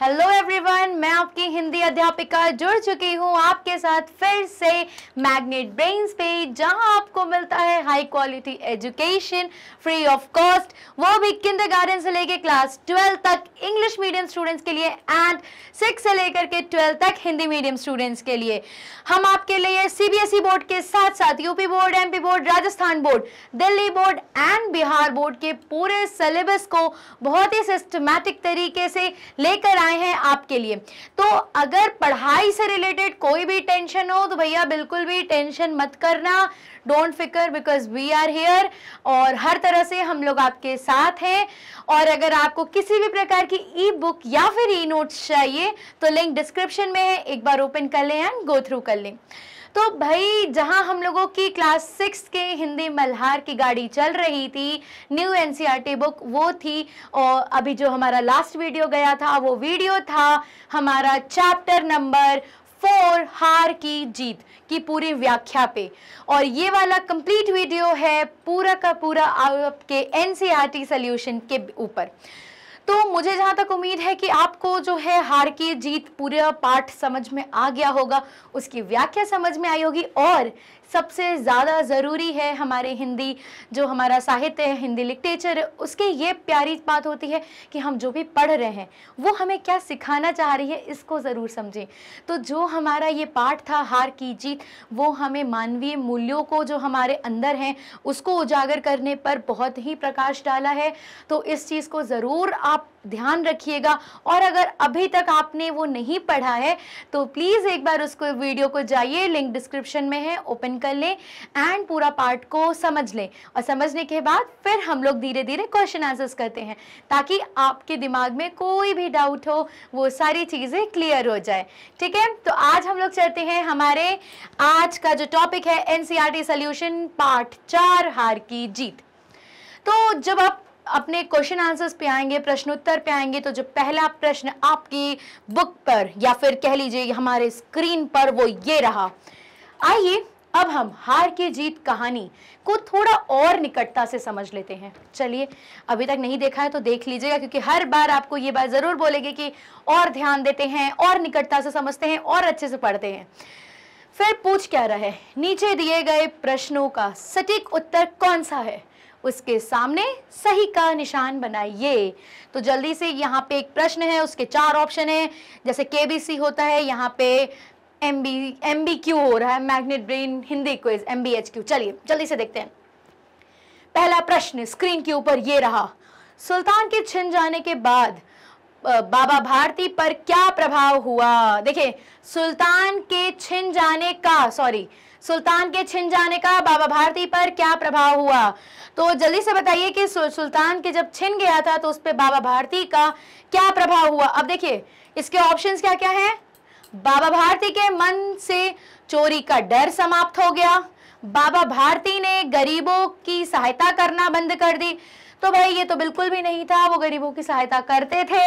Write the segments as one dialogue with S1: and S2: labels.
S1: hello everyone मैं आपकी हिंदी अध्यापिका जुड़ चुकी हूँ आपके साथ फिर से मैग्नेट ब्रेन्स पे जहाँ आपको मिलता है high quality education free of cost वो भी किंडर गार्डन से लेके क्लास ट्वेल्व तक इंग्लिश मीडियम स्टूडेंट्स के लिए एंड सिक्स से लेकर के ट्वेल्व तक हिंदी मीडियम स्टूडेंट्स के लिए हम आपके लिए सी बोर्ड e के साथ साथ UP board M board Rajasthan board Delhi board and Bihar board के पूरे सिलेबस को बहुत ही सिस्टमेटिक तरीके से लेकर आए हैं आपके लिए तो अगर पढ़ाई से रिलेटेड कोई भी टेंशन हो तो भैया बिल्कुल भी टेंशन मत करना डोंट फिकर बिकॉज वी आर हेयर और हर तरह से हम लोग आपके साथ हैं और अगर आपको किसी भी प्रकार की ई बुक या फिर ई नोट्स चाहिए तो लिंक डिस्क्रिप्शन में है एक बार ओपन कर लें एंड गो थ्रू कर लें तो भाई जहां हम लोगों की क्लास सिक्स के हिंदी मल्हार की गाड़ी चल रही थी न्यू एनसीईआरटी बुक वो थी और अभी जो हमारा लास्ट वीडियो गया था वो वीडियो था हमारा चैप्टर नंबर फोर हार की जीत की पूरी व्याख्या पे और ये वाला कंप्लीट वीडियो है पूरा का पूरा आपके एन सी टी सोल्यूशन के ऊपर तो मुझे जहां तक उम्मीद है कि आपको जो है हार की जीत पूरा पाठ समझ में आ गया होगा उसकी व्याख्या समझ में आई होगी और सबसे ज़्यादा ज़रूरी है हमारे हिंदी जो हमारा साहित्य है हिंदी लिटरेचर है उसकी ये प्यारी बात होती है कि हम जो भी पढ़ रहे हैं वो हमें क्या सिखाना चाह रही है इसको ज़रूर समझें तो जो हमारा ये पाठ था हार की जीत वो हमें मानवीय मूल्यों को जो हमारे अंदर हैं उसको उजागर करने पर बहुत ही प्रकाश डाला है तो इस चीज़ को ज़रूर आप ध्यान रखिएगा और अगर अभी तक आपने वो नहीं पढ़ा है तो प्लीज़ एक बार उसको वीडियो को जाइए लिंक डिस्क्रिप्शन में है ओपन कर लें एंड पूरा पार्ट को समझ लें और समझने के बाद फिर हम लोग धीरे धीरे क्वेश्चन आंसर्स करते हैं ताकि आपके दिमाग में कोई भी डाउट हो वो सारी चीज़ें क्लियर हो जाए ठीक है तो आज हम लोग चलते हैं हमारे आज का जो टॉपिक है एन सी पार्ट चार हार की जीत तो जब आप अपने क्वेश्चन आंसर्स पे आएंगे प्रश्नोत्तर पे आएंगे तो जो पहला प्रश्न आपकी बुक पर या फिर कह लीजिए हमारे स्क्रीन पर वो ये रहा आइए अब हम हार की जीत कहानी को थोड़ा और निकटता से समझ लेते हैं चलिए अभी तक नहीं देखा है तो देख लीजिएगा क्योंकि हर बार आपको ये बात ज़रूर बोलेगी कि और ध्यान देते हैं और निकटता से समझते हैं और अच्छे से पढ़ते हैं फिर पूछ क्या रहा है नीचे दिए गए प्रश्नों का सटीक उत्तर कौन सा है उसके सामने सही का निशान बनाइए तो जल्दी से यहाँ पे एक प्रश्न है उसके चार ऑप्शन है जैसे के होता है यहाँ पे M B M B Q हो रहा है Magnet Brain Hindi quiz M B H Q चलिए जल्दी से देखते हैं पहला प्रश्न स्क्रीन के ऊपर ये रहा सुल्तान के छिन जाने के बाद बाबा भारती पर क्या प्रभाव हुआ देखिए सुल्तान के छिन जाने का सॉरी सुल्तान के छिन जाने का बाबा भारती पर क्या प्रभाव हुआ तो जल्दी से बताइए कि सुल्तान के जब छिन गया था तो उस पर बाबा भारती का क्या प्रभाव हुआ अब देखिए इसके ऑप्शंस क्या क्या हैं बाबा भारती के मन से चोरी का डर समाप्त हो गया बाबा भारती ने गरीबों की सहायता करना बंद कर दी तो भाई ये तो बिल्कुल भी नहीं था वो गरीबों की सहायता करते थे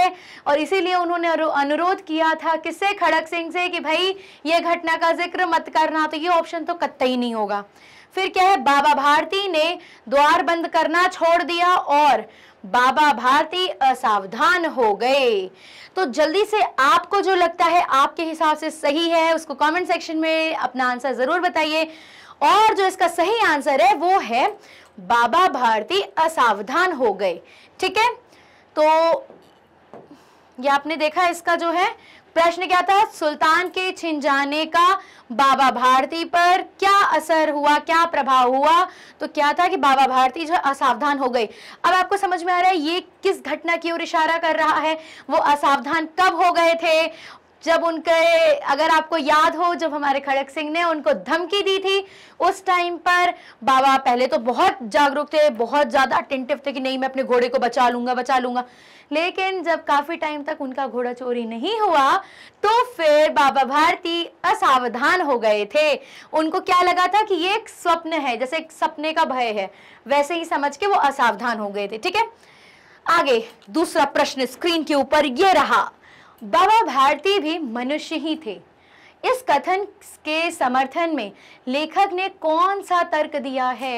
S1: और इसीलिए उन्होंने अनुरोध किया था किससे खड़क सिंह से कि भाई ये घटना का जिक्र मत करना तो ये ऑप्शन तो कतई नहीं होगा फिर क्या है बाबा भारती ने द्वार बंद करना छोड़ दिया और बाबा भारती असावधान हो गए तो जल्दी से आपको जो लगता है आपके हिसाब से सही है उसको कमेंट सेक्शन में अपना आंसर ज़रूर बताइए और जो इसका सही आंसर है वो है बाबा भारती असावधान हो गए ठीक है तो ये आपने देखा इसका जो है प्रश्न क्या था सुल्तान के छिन जाने का बाबा भारती पर क्या असर हुआ क्या प्रभाव हुआ तो क्या था कि बाबा भारती जो असावधान हो गए अब आपको समझ में आ रहा है ये किस घटना की ओर इशारा कर रहा है वो असावधान कब हो गए थे जब उनके अगर आपको याद हो जब हमारे खड़क सिंह ने उनको धमकी दी थी उस टाइम पर बाबा पहले तो बहुत जागरूक थे बहुत ज़्यादा अटेंटिव थे कि नहीं मैं अपने घोड़े को बचा लूंगा बचा लूंगा लेकिन जब काफ़ी टाइम तक उनका घोड़ा चोरी नहीं हुआ तो फिर बाबा भारती असावधान हो गए थे उनको क्या लगा था कि ये एक स्वप्न है जैसे एक सपने का भय है वैसे ही समझ के वो असावधान हो गए थे ठीक है आगे दूसरा प्रश्न स्क्रीन के ऊपर ये रहा बाबा भारती भी मनुष्य ही थे इस कथन के समर्थन में लेखक ने कौन सा तर्क दिया है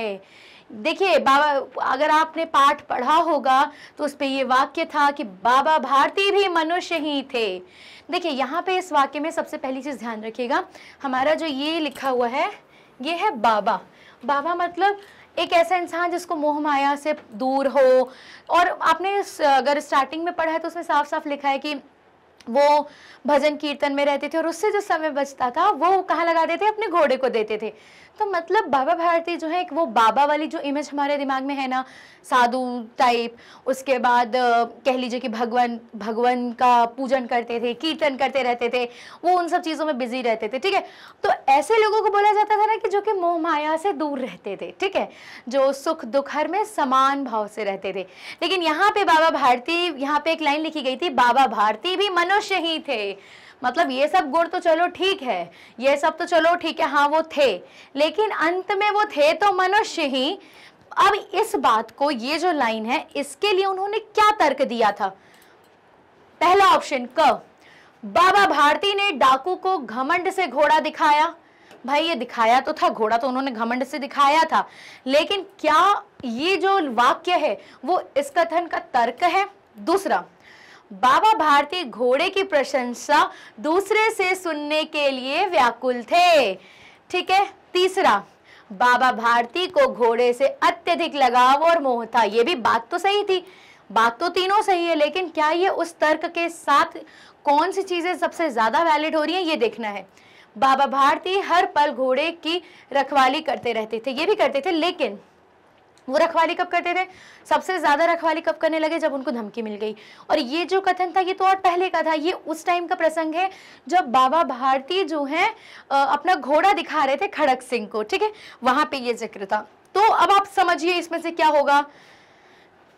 S1: देखिए बाबा अगर आपने पाठ पढ़ा होगा तो उस पर ये वाक्य था कि बाबा भारती भी मनुष्य ही थे देखिए यहाँ पे इस वाक्य में सबसे पहली चीज़ ध्यान रखिएगा हमारा जो ये लिखा हुआ है ये है बाबा बाबा मतलब एक ऐसा इंसान जिसको मोह माया से दूर हो और आपने अगर स्टार्टिंग में पढ़ा है तो उसमें साफ साफ लिखा है कि वो भजन कीर्तन में रहते थे और उससे जो समय बचता था वो कहाँ लगा देते अपने घोड़े को देते थे तो मतलब बाबा भारती जो है एक वो बाबा वाली जो इमेज हमारे दिमाग में है ना साधु टाइप उसके बाद कह लीजिए कि भगवान भगवान का पूजन करते थे कीर्तन करते रहते थे वो उन सब चीज़ों में बिजी रहते थे ठीक है तो ऐसे लोगों को बोला जाता था ना कि जो कि मोह माया से दूर रहते थे ठीक है जो सुख दुख हर में समान भाव से रहते थे लेकिन यहाँ पे बाबा भारती यहाँ पे एक लाइन लिखी गई थी बाबा भारती भी मनो मनुष्य ही थे मतलब ये सब गुण तो चलो ठीक है ये सब तो चलो ठीक है हाँ वो थे लेकिन अंत में वो थे तो मनुष्य ही अब इस बात को ये जो लाइन है इसके लिए उन्होंने क्या तर्क दिया था पहला ऑप्शन क बाबा भारती ने डाकू को घमंड से घोड़ा दिखाया भाई ये दिखाया तो था घोड़ा तो उन्होंने घमंड से दिखाया था लेकिन क्या ये जो वाक्य है वो इस कथन का तर्क है दूसरा बाबा भारती घोड़े की प्रशंसा दूसरे से सुनने के लिए व्याकुल थे ठीक है तीसरा बाबा भारती को घोड़े से अत्यधिक लगाव और मोह था ये भी बात तो सही थी बात तो तीनों सही है लेकिन क्या ये उस तर्क के साथ कौन सी चीज़ें सबसे ज़्यादा वैलिड हो रही हैं ये देखना है बाबा भारती हर पल घोड़े की रखवाली करते रहते थे ये भी करते थे लेकिन वो रखवाली कब करते थे सबसे ज़्यादा रखवाली कब करने लगे जब उनको धमकी मिल गई और ये जो कथन था ये तो और पहले का था ये उस टाइम का प्रसंग है जब बाबा भारती जो हैं अपना घोड़ा दिखा रहे थे खड़क सिंह को ठीक है वहां पे ये जिक्र था तो अब आप समझिए इसमें से क्या होगा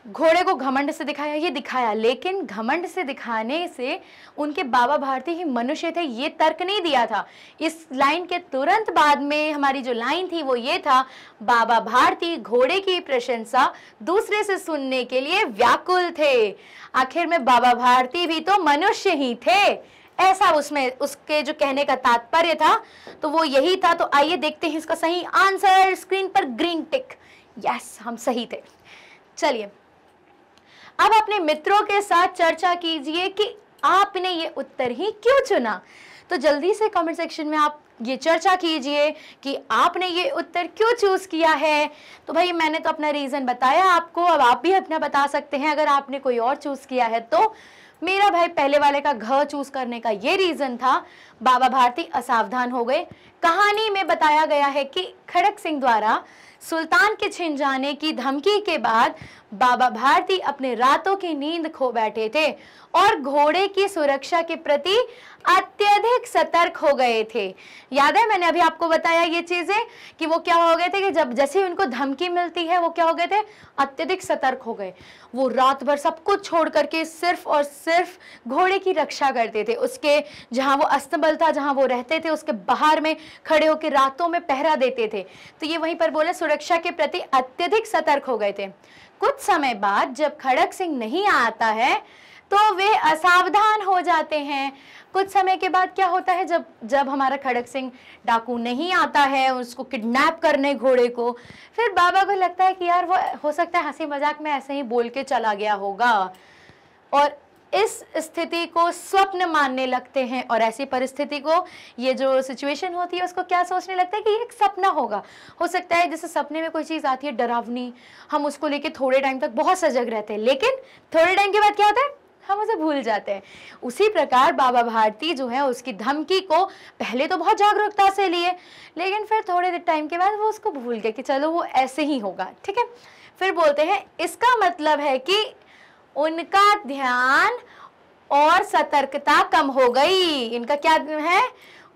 S1: घोड़े को घमंड से दिखाया ये दिखाया लेकिन घमंड से दिखाने से उनके बाबा भारती ही मनुष्य थे ये तर्क नहीं दिया था इस लाइन के तुरंत बाद में हमारी जो लाइन थी वो ये था बाबा भारती घोड़े की प्रशंसा दूसरे से सुनने के लिए व्याकुल थे आखिर में बाबा भारती भी तो मनुष्य ही थे ऐसा उसमें उसके जो कहने का तात्पर्य था तो वो यही था तो आइए देखते हैं इसका सही आंसर स्क्रीन पर ग्रीन टिक यस हम सही थे चलिए अब अपने मित्रों के साथ चर्चा कीजिए कि आपने ये उत्तर ही क्यों चुना तो जल्दी से कमेंट सेक्शन में आप ये चर्चा कीजिए कि आपने ये उत्तर क्यों चूज़ किया है तो भाई मैंने तो अपना रीज़न बताया आपको अब आप भी अपना बता सकते हैं अगर आपने कोई और चूज़ किया है तो मेरा भाई पहले वाले का घर चूज करने का ये रीज़न था बाबा भारती असावधान हो गए कहानी में बताया गया है कि खड़क सिंह द्वारा सुल्तान के छिन जाने की धमकी के बाद बाबा भारती अपने रातों की नींद खो बैठे थे और घोड़े की सुरक्षा के प्रति अत्यधिक सतर्क हो गए थे याद है मैंने अभी आपको बताया ये चीज़ें कि वो क्या हो गए थे कि जब जैसे उनको धमकी मिलती है वो क्या हो गए थे अत्यधिक सतर्क हो गए वो रात भर सब कुछ छोड़ करके सिर्फ और सिर्फ घोड़े की रक्षा करते थे उसके जहाँ वो अस्तबल था जहाँ वो रहते थे उसके बाहर में खड़े होकर रातों में पहरा देते थे तो ये वहीं पर बोले सुरक्षा के प्रति अत्यधिक सतर्क हो गए थे कुछ समय बाद जब खड़क सिंह नहीं आता है तो वे असावधान हो जाते हैं कुछ समय के बाद क्या होता है जब जब हमारा खड़क सिंह डाकू नहीं आता है उसको किडनैप करने घोड़े को फिर बाबा को लगता है कि यार वो हो सकता है हंसी मजाक में ऐसे ही बोल के चला गया होगा और इस स्थिति को स्वप्न मानने लगते हैं और ऐसी परिस्थिति को ये जो सिचुएशन होती है उसको क्या सोचने लगता है कि ये एक सपना होगा हो सकता है जैसे सपने में कोई चीज़ आती है डरावनी हम उसको लेके थोड़े टाइम तक बहुत सजग रहते हैं लेकिन थोड़े टाइम के बाद क्या होता है हम उसे भूल जाते हैं उसी प्रकार बाबा भारती जो है उसकी धमकी को पहले तो बहुत जागरूकता से लिए लेकिन फिर थोड़े टाइम के बाद वो उसको भूल गए कि चलो वो ऐसे ही होगा ठीक है फिर बोलते हैं इसका मतलब है कि उनका ध्यान और सतर्कता कम हो गई इनका क्या है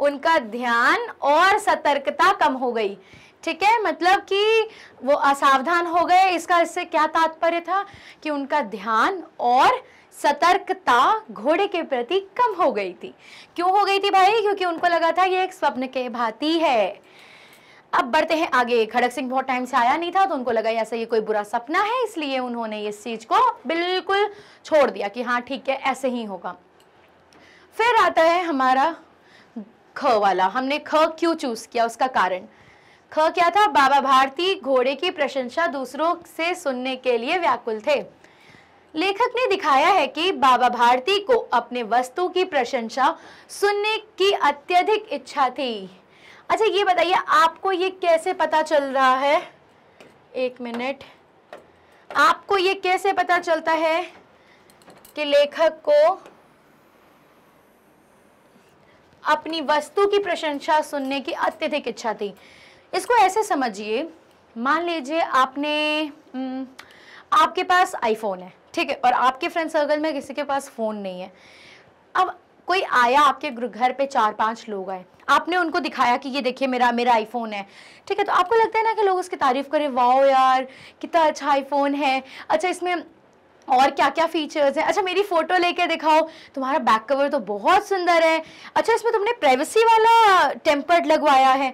S1: उनका ध्यान और सतर्कता कम हो गई ठीक है मतलब कि वो असावधान हो गए इसका इससे क्या तात्पर्य था कि उनका ध्यान और सतर्कता घोड़े के प्रति कम हो गई थी क्यों हो गई थी भाई क्योंकि उनको लगा था ये एक स्वप्न के भांति है अब बढ़ते हैं आगे खड़क सिंह बहुत टाइम से आया नहीं था तो उनको लगा ऐसा ये कोई बुरा सपना है इसलिए उन्होंने इस चीज को बिल्कुल छोड़ दिया कि हाँ ठीक है ऐसे ही होगा फिर आता है हमारा ख वाला हमने ख क्यों चूज किया उसका कारण ख क्या था बाबा भारती घोड़े की प्रशंसा दूसरों से सुनने के लिए व्याकुल थे लेखक ने दिखाया है कि बाबा भारती को अपने वस्तु की प्रशंसा सुनने की अत्यधिक इच्छा थी अच्छा ये बताइए आपको ये कैसे पता चल रहा है एक मिनट आपको ये कैसे पता चलता है कि लेखक को अपनी वस्तु की प्रशंसा सुनने की अत्यधिक इच्छा थी इसको ऐसे समझिए मान लीजिए आपने हम्म, आपके पास आईफोन है ठीक है और आपके फ्रेंड सर्कल में किसी के पास फ़ोन नहीं है अब कोई आया आपके घर पे चार पांच लोग आए आपने उनको दिखाया कि ये देखिए मेरा मेरा आईफोन है ठीक है तो आपको लगता है ना कि लोग उसकी तारीफ करें वाओ यार कितना अच्छा आईफोन है अच्छा इसमें और क्या क्या फीचर्स हैं अच्छा मेरी फ़ोटो लेके दिखाओ तुम्हारा बैक कवर तो बहुत सुंदर है अच्छा इसमें तुमने प्राइवेसी वाला टेम्पर्ड लगवाया है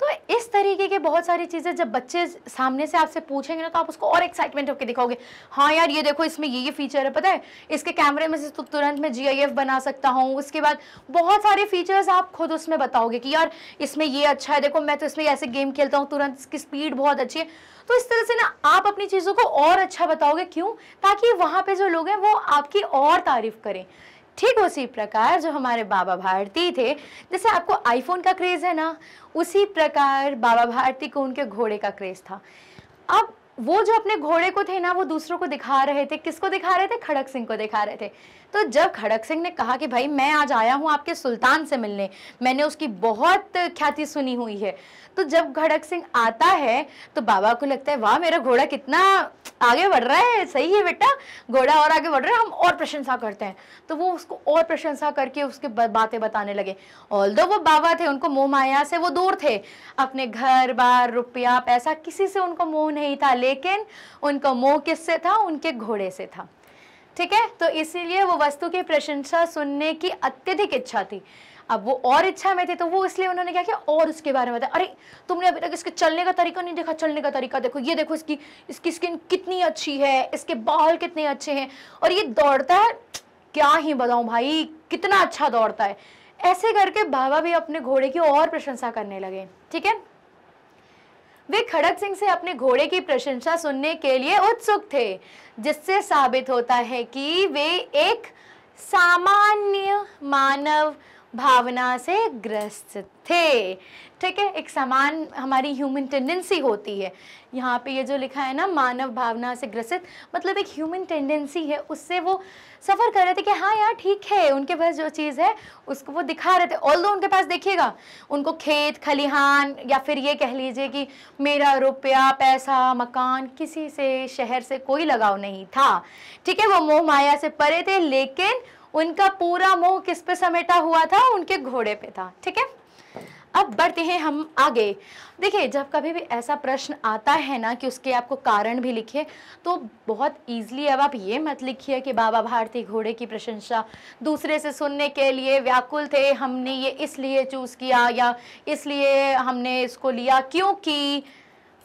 S1: तो इस तरीके के बहुत सारी चीज़ें जब बच्चे सामने से आपसे पूछेंगे ना तो आप उसको और एक्साइटमेंट होकर दिखाओगे हाँ यार ये देखो इसमें ये ये फीचर है पता है इसके कैमरे में से तो तुरंत मैं जी बना सकता हूँ उसके बाद बहुत सारे फीचर्स आप खुद उसमें बताओगे कि यार इसमें ये अच्छा है देखो मैं तो इसमें ऐसे गेम खेलता हूँ तुरंत इसकी स्पीड बहुत अच्छी है तो इस तरह से ना आप अपनी चीज़ों को और अच्छा बताओगे क्यों ताकि वहाँ पर जो लोग हैं वो आपकी और तारीफ करें ठीक उसी प्रकार जो हमारे बाबा भारती थे जैसे आपको आईफोन का क्रेज़ है ना उसी प्रकार बाबा भारती को उनके घोड़े का क्रेज़ था अब वो जो अपने घोड़े को थे ना वो दूसरों को दिखा रहे थे किसको दिखा रहे थे खड़क सिंह को दिखा रहे थे तो जब खड़क सिंह ने कहा कि भाई मैं आज आया हूँ आपके सुल्तान से मिलने मैंने उसकी बहुत ख्याति सुनी हुई है तो जब घड़क सिंह आता है तो बाबा को लगता है वाह मेरा घोड़ा कितना आगे बढ़ रहा है सही है बेटा घोड़ा और आगे बढ़ रहा है हम और प्रशंसा करते हैं तो वो उसको और प्रशंसा करके उसके बातें बताने लगे ऑल वो बाबा थे उनको मोह माया से वो दूर थे अपने घर बार रुपया पैसा किसी से उनको मोह नहीं था लेकिन उनका मोह किससे था उनके घोड़े से था ठीक है तो इसीलिए वो वस्तु की प्रशंसा सुनने की अत्यधिक इच्छा थी अब वो और इच्छा में थे तो वो इसलिए उन्होंने क्या किया और उसके बारे में बताया अरे तुमने अभी तक इसके चलने का तरीका नहीं देखा चलने का तरीका देखो ये देखो इसकी इसकी स्किन कितनी अच्छी है इसके बाल कितने अच्छे हैं और ये दौड़ता है क्या ही बताऊं भाई कितना अच्छा दौड़ता है ऐसे करके बाबा भी अपने घोड़े की और प्रशंसा करने लगे ठीक है वे खड़क सिंह से अपने घोड़े की प्रशंसा सुनने के लिए उत्सुक थे जिससे साबित होता है कि वे एक सामान्य मानव भावना से ग्रस्त थे ठीक है एक समान हमारी ह्यूमन टेंडेंसी होती है यहाँ पे ये जो लिखा है ना मानव भावना से ग्रसित मतलब एक ह्यूमन टेंडेंसी है उससे वो सफ़र कर रहे थे कि हाँ यार ठीक है उनके पास जो चीज़ है उसको वो दिखा रहे थे ऑल दो उनके पास देखिएगा उनको खेत खलिहान या फिर ये कह लीजिए कि मेरा रुपया पैसा मकान किसी से शहर से कोई लगाव नहीं था ठीक है वो मोह माया से परे थे लेकिन उनका पूरा मोह किस पे समेटा हुआ था उनके घोड़े पे था ठीक है अब बढ़ते हैं हम आगे देखिए जब कभी भी ऐसा प्रश्न आता है ना कि उसके आपको कारण भी लिखे तो बहुत ईजिली अब आप ये मत लिखिए कि बाबा भारती घोड़े की प्रशंसा दूसरे से सुनने के लिए व्याकुल थे हमने ये इसलिए चूज़ किया या इसलिए हमने इसको लिया क्योंकि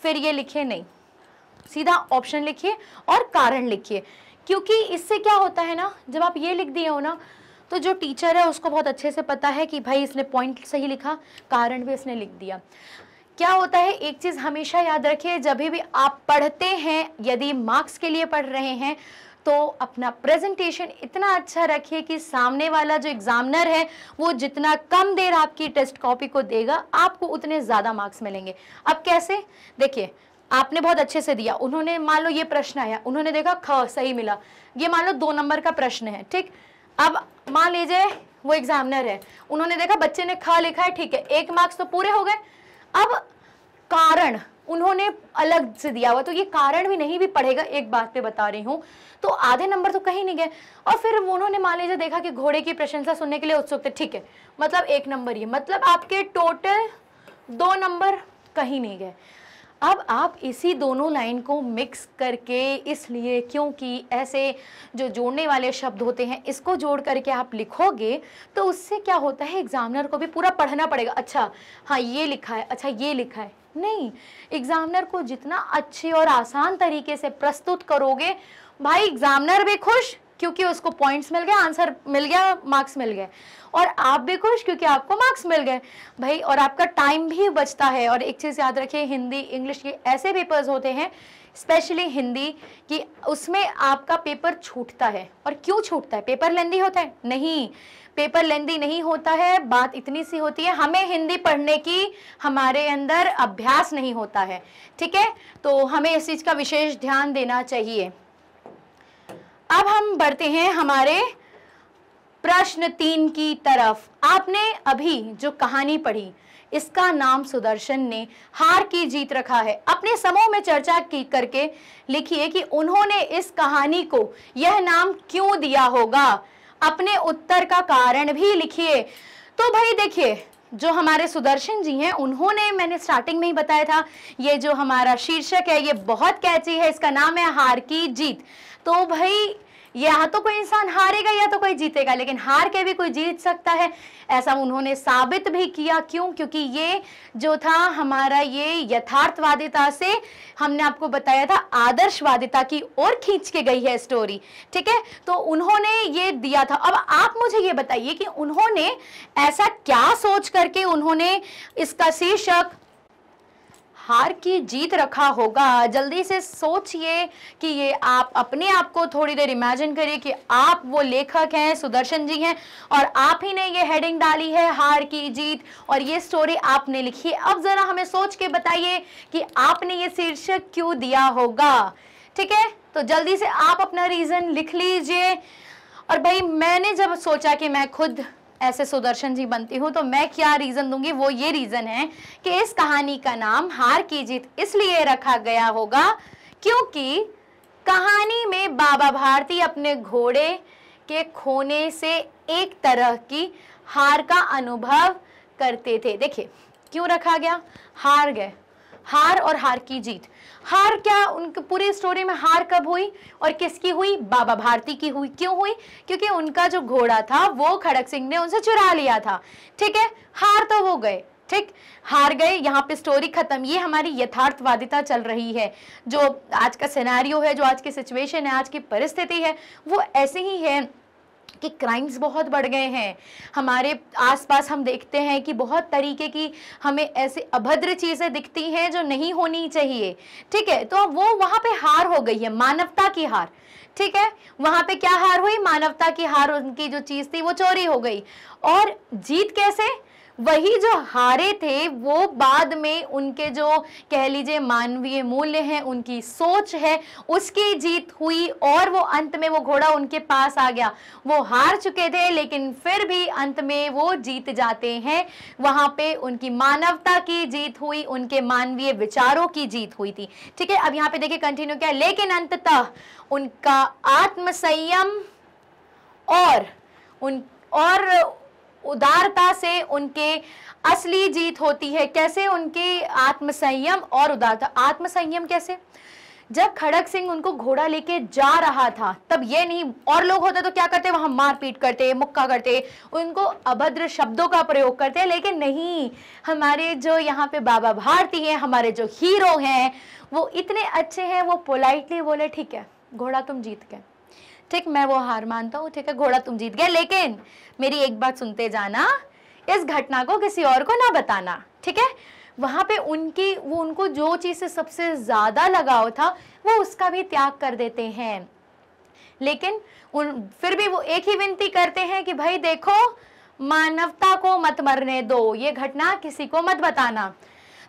S1: फिर ये लिखे नहीं सीधा ऑप्शन लिखिए और कारण लिखिए क्योंकि इससे क्या होता है ना जब आप ये लिख दिए हो ना तो जो टीचर है उसको बहुत अच्छे से पता है कि भाई इसने पॉइंट सही लिखा कारण भी इसने लिख दिया क्या होता है एक चीज़ हमेशा याद रखिए जब भी आप पढ़ते हैं यदि मार्क्स के लिए पढ़ रहे हैं तो अपना प्रेजेंटेशन इतना अच्छा रखिए कि सामने वाला जो एग्जामिनर है वो जितना कम देर आपकी टेस्ट कॉपी को देगा आपको उतने ज़्यादा मार्क्स मिलेंगे अब कैसे देखिए आपने बहुत अच्छे से दिया उन्होंने मान लो ये प्रश्न आया उन्होंने देखा ख सही मिला ये मान लो दो नंबर का प्रश्न है ठीक अब मान लीजिए वो एग्जामिनर है उन्होंने देखा बच्चे ने ख लिखा है ठीक है एक मार्क्स तो पूरे हो गए अब कारण उन्होंने अलग से दिया हुआ तो ये कारण भी नहीं भी पढ़ेगा एक बात पे बता रही हूँ तो आधे नंबर तो कहीं नहीं गए और फिर उन्होंने मान लीजिए देखा कि घोड़े की प्रशंसा सुनने के लिए उत्सुक थे ठीक है मतलब एक नंबर ये मतलब आपके टोटल दो नंबर कहीं नहीं गए अब आप इसी दोनों लाइन को मिक्स करके इसलिए क्योंकि ऐसे जो जोड़ने वाले शब्द होते हैं इसको जोड़ करके आप लिखोगे तो उससे क्या होता है एग्जामिनर को भी पूरा पढ़ना पड़ेगा अच्छा हाँ ये लिखा है अच्छा ये लिखा है नहीं एग्जामिनर को जितना अच्छे और आसान तरीके से प्रस्तुत करोगे भाई एग्जामिनर भी खुश क्योंकि उसको पॉइंट्स मिल गए आंसर मिल गया मार्क्स मिल गए और आप भी खुश क्योंकि आपको मार्क्स मिल गए भाई और आपका टाइम भी बचता है और एक चीज़ याद रखिए हिंदी इंग्लिश के ऐसे पेपर्स होते हैं स्पेशली हिंदी कि उसमें आपका पेपर छूटता है और क्यों छूटता है पेपर लेंदी होता है नहीं पेपर लेंदी नहीं होता है बात इतनी सी होती है हमें हिंदी पढ़ने की हमारे अंदर अभ्यास नहीं होता है ठीक है तो हमें इस चीज़ का विशेष ध्यान देना चाहिए अब हम बढ़ते हैं हमारे प्रश्न तीन की तरफ आपने अभी जो कहानी पढ़ी इसका नाम सुदर्शन ने हार की जीत रखा है अपने समूह में चर्चा की करके लिखिए कि उन्होंने इस कहानी को यह नाम क्यों दिया होगा अपने उत्तर का कारण भी लिखिए तो भाई देखिए जो हमारे सुदर्शन जी हैं उन्होंने मैंने स्टार्टिंग में ही बताया था ये जो हमारा शीर्षक है ये बहुत कैची है इसका नाम है हार की जीत तो भाई या तो कोई इंसान हारेगा या तो कोई जीतेगा लेकिन हार के भी कोई जीत सकता है ऐसा उन्होंने साबित भी किया क्यों क्योंकि ये जो था हमारा ये यथार्थवादिता से हमने आपको बताया था आदर्शवादिता की ओर खींच के गई है स्टोरी ठीक है तो उन्होंने ये दिया था अब आप मुझे ये बताइए कि उन्होंने ऐसा क्या सोच करके उन्होंने इसका शीर्षक हार की जीत रखा होगा जल्दी से सोचिए कि ये आप अपने आप को थोड़ी देर इमेजिन करिए कि आप वो लेखक हैं सुदर्शन जी हैं और आप ही ने ये हेडिंग डाली है हार की जीत और ये स्टोरी आपने लिखी है अब ज़रा हमें सोच के बताइए कि आपने ये शीर्षक क्यों दिया होगा ठीक है तो जल्दी से आप अपना रीज़न लिख लीजिए और भाई मैंने जब सोचा कि मैं खुद ऐसे सुदर्शन जी बनती हूँ तो मैं क्या रीज़न दूंगी वो ये रीज़न है कि इस कहानी का नाम हार की जीत इसलिए रखा गया होगा क्योंकि कहानी में बाबा भारती अपने घोड़े के खोने से एक तरह की हार का अनुभव करते थे देखिए क्यों रखा गया हार गए हार और हार की जीत हार क्या उनके पूरी स्टोरी में हार कब हुई और किसकी हुई बाबा भारती की हुई क्यों हुई क्योंकि उनका जो घोड़ा था वो खड़क सिंह ने उनसे चुरा लिया था ठीक है हार तो वो गए ठीक हार गए यहाँ पे स्टोरी खत्म ये हमारी यथार्थवादिता चल रही है जो आज का सिनारियो है जो आज की सिचुएशन है आज की परिस्थिति है वो ऐसे ही है कि क्राइम्स बहुत बढ़ गए हैं हमारे आसपास हम देखते हैं कि बहुत तरीके की हमें ऐसे अभद्र चीज़ें दिखती हैं जो नहीं होनी चाहिए ठीक है तो वो वहाँ पे हार हो गई है मानवता की हार ठीक है वहाँ पे क्या हार हुई मानवता की हार उनकी जो चीज़ थी वो चोरी हो गई और जीत कैसे वही जो हारे थे वो बाद में उनके जो कह लीजिए मानवीय मूल्य हैं उनकी सोच है उसकी जीत हुई और वो अंत में वो घोड़ा उनके पास आ गया वो हार चुके थे लेकिन फिर भी अंत में वो जीत जाते हैं वहां पे उनकी मानवता की जीत हुई उनके मानवीय विचारों की जीत हुई थी ठीक है अब यहाँ पे देखिए कंटिन्यू क्या लेकिन अंततः उनका आत्मसंयम और उन और उदारता से उनके असली जीत होती है कैसे उनके आत्मसंयम और उदारता आत्मसंयम कैसे जब खड़क सिंह उनको घोड़ा लेके जा रहा था तब ये नहीं और लोग होते तो क्या करते वहां मारपीट करते मुक्का करते उनको अभद्र शब्दों का प्रयोग करते लेकिन नहीं हमारे जो यहाँ पे बाबा भारती हैं हमारे जो हीरो हैं वो इतने अच्छे हैं वो पोलाइटली बोले ठीक है घोड़ा तुम जीत गए ठीक मैं वो हार मानता हूँ ठीक है घोड़ा तुम जीत गए लेकिन मेरी एक बात सुनते जाना इस घटना को किसी और को ना बताना ठीक है वहाँ पे उनकी वो उनको जो चीज़ से सबसे ज़्यादा लगाव था वो उसका भी त्याग कर देते हैं लेकिन उन फिर भी वो एक ही विनती करते हैं कि भाई देखो मानवता को मत मरने दो ये घटना किसी को मत बताना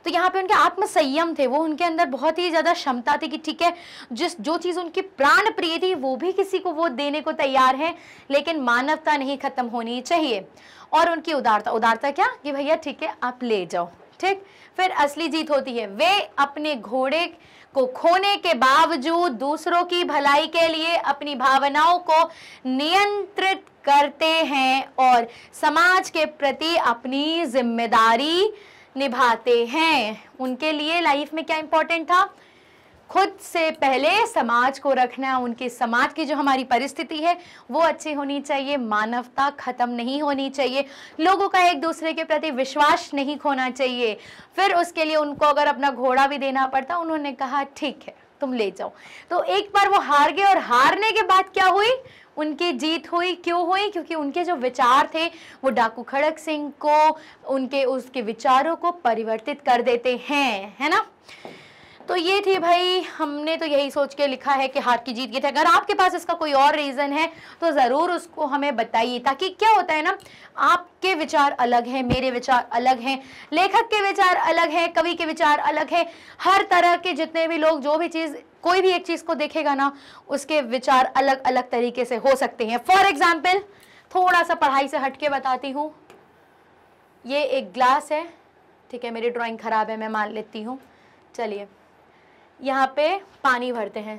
S1: तो यहाँ पे उनके आत्मसंयम थे वो उनके अंदर बहुत ही ज़्यादा क्षमता थी कि ठीक है जिस जो चीज़ उनकी प्राण प्रिय थी वो भी किसी को वो देने को तैयार है लेकिन मानवता नहीं खत्म होनी चाहिए और उनकी उदारता उदारता क्या कि भैया ठीक है आप ले जाओ ठीक फिर असली जीत होती है वे अपने घोड़े को खोने के बावजूद दूसरों की भलाई के लिए अपनी भावनाओं को नियंत्रित करते हैं और समाज के प्रति अपनी जिम्मेदारी निभाते हैं उनके लिए लाइफ में क्या इंपॉर्टेंट था खुद से पहले समाज को रखना उनके समाज की जो हमारी परिस्थिति है वो अच्छी होनी चाहिए मानवता ख़त्म नहीं होनी चाहिए लोगों का एक दूसरे के प्रति विश्वास नहीं खोना चाहिए फिर उसके लिए उनको अगर अपना घोड़ा भी देना पड़ता उन्होंने कहा ठीक है तुम ले जाओ तो एक बार वो हार गए और हारने के बाद क्या हुई उनकी जीत हुई क्यों हुई क्योंकि उनके जो विचार थे वो डाकू खड़क सिंह को उनके उसके विचारों को परिवर्तित कर देते हैं है ना तो ये थी भाई हमने तो यही सोच के लिखा है कि हार की जीत गई थी अगर आपके पास इसका कोई और रीज़न है तो ज़रूर उसको हमें बताइए ताकि क्या होता है ना आपके विचार अलग हैं मेरे विचार अलग हैं लेखक के विचार अलग हैं कवि के विचार अलग हैं हर तरह के जितने भी लोग जो भी चीज़ कोई भी एक चीज़ को देखेगा ना उसके विचार अलग अलग तरीके से हो सकते हैं फॉर एग्ज़ाम्पल थोड़ा सा पढ़ाई से हट के बताती हूँ ये एक ग्लास है ठीक है मेरी ड्राइंग ख़राब है मैं मान लेती हूँ चलिए यहाँ पे पानी भरते हैं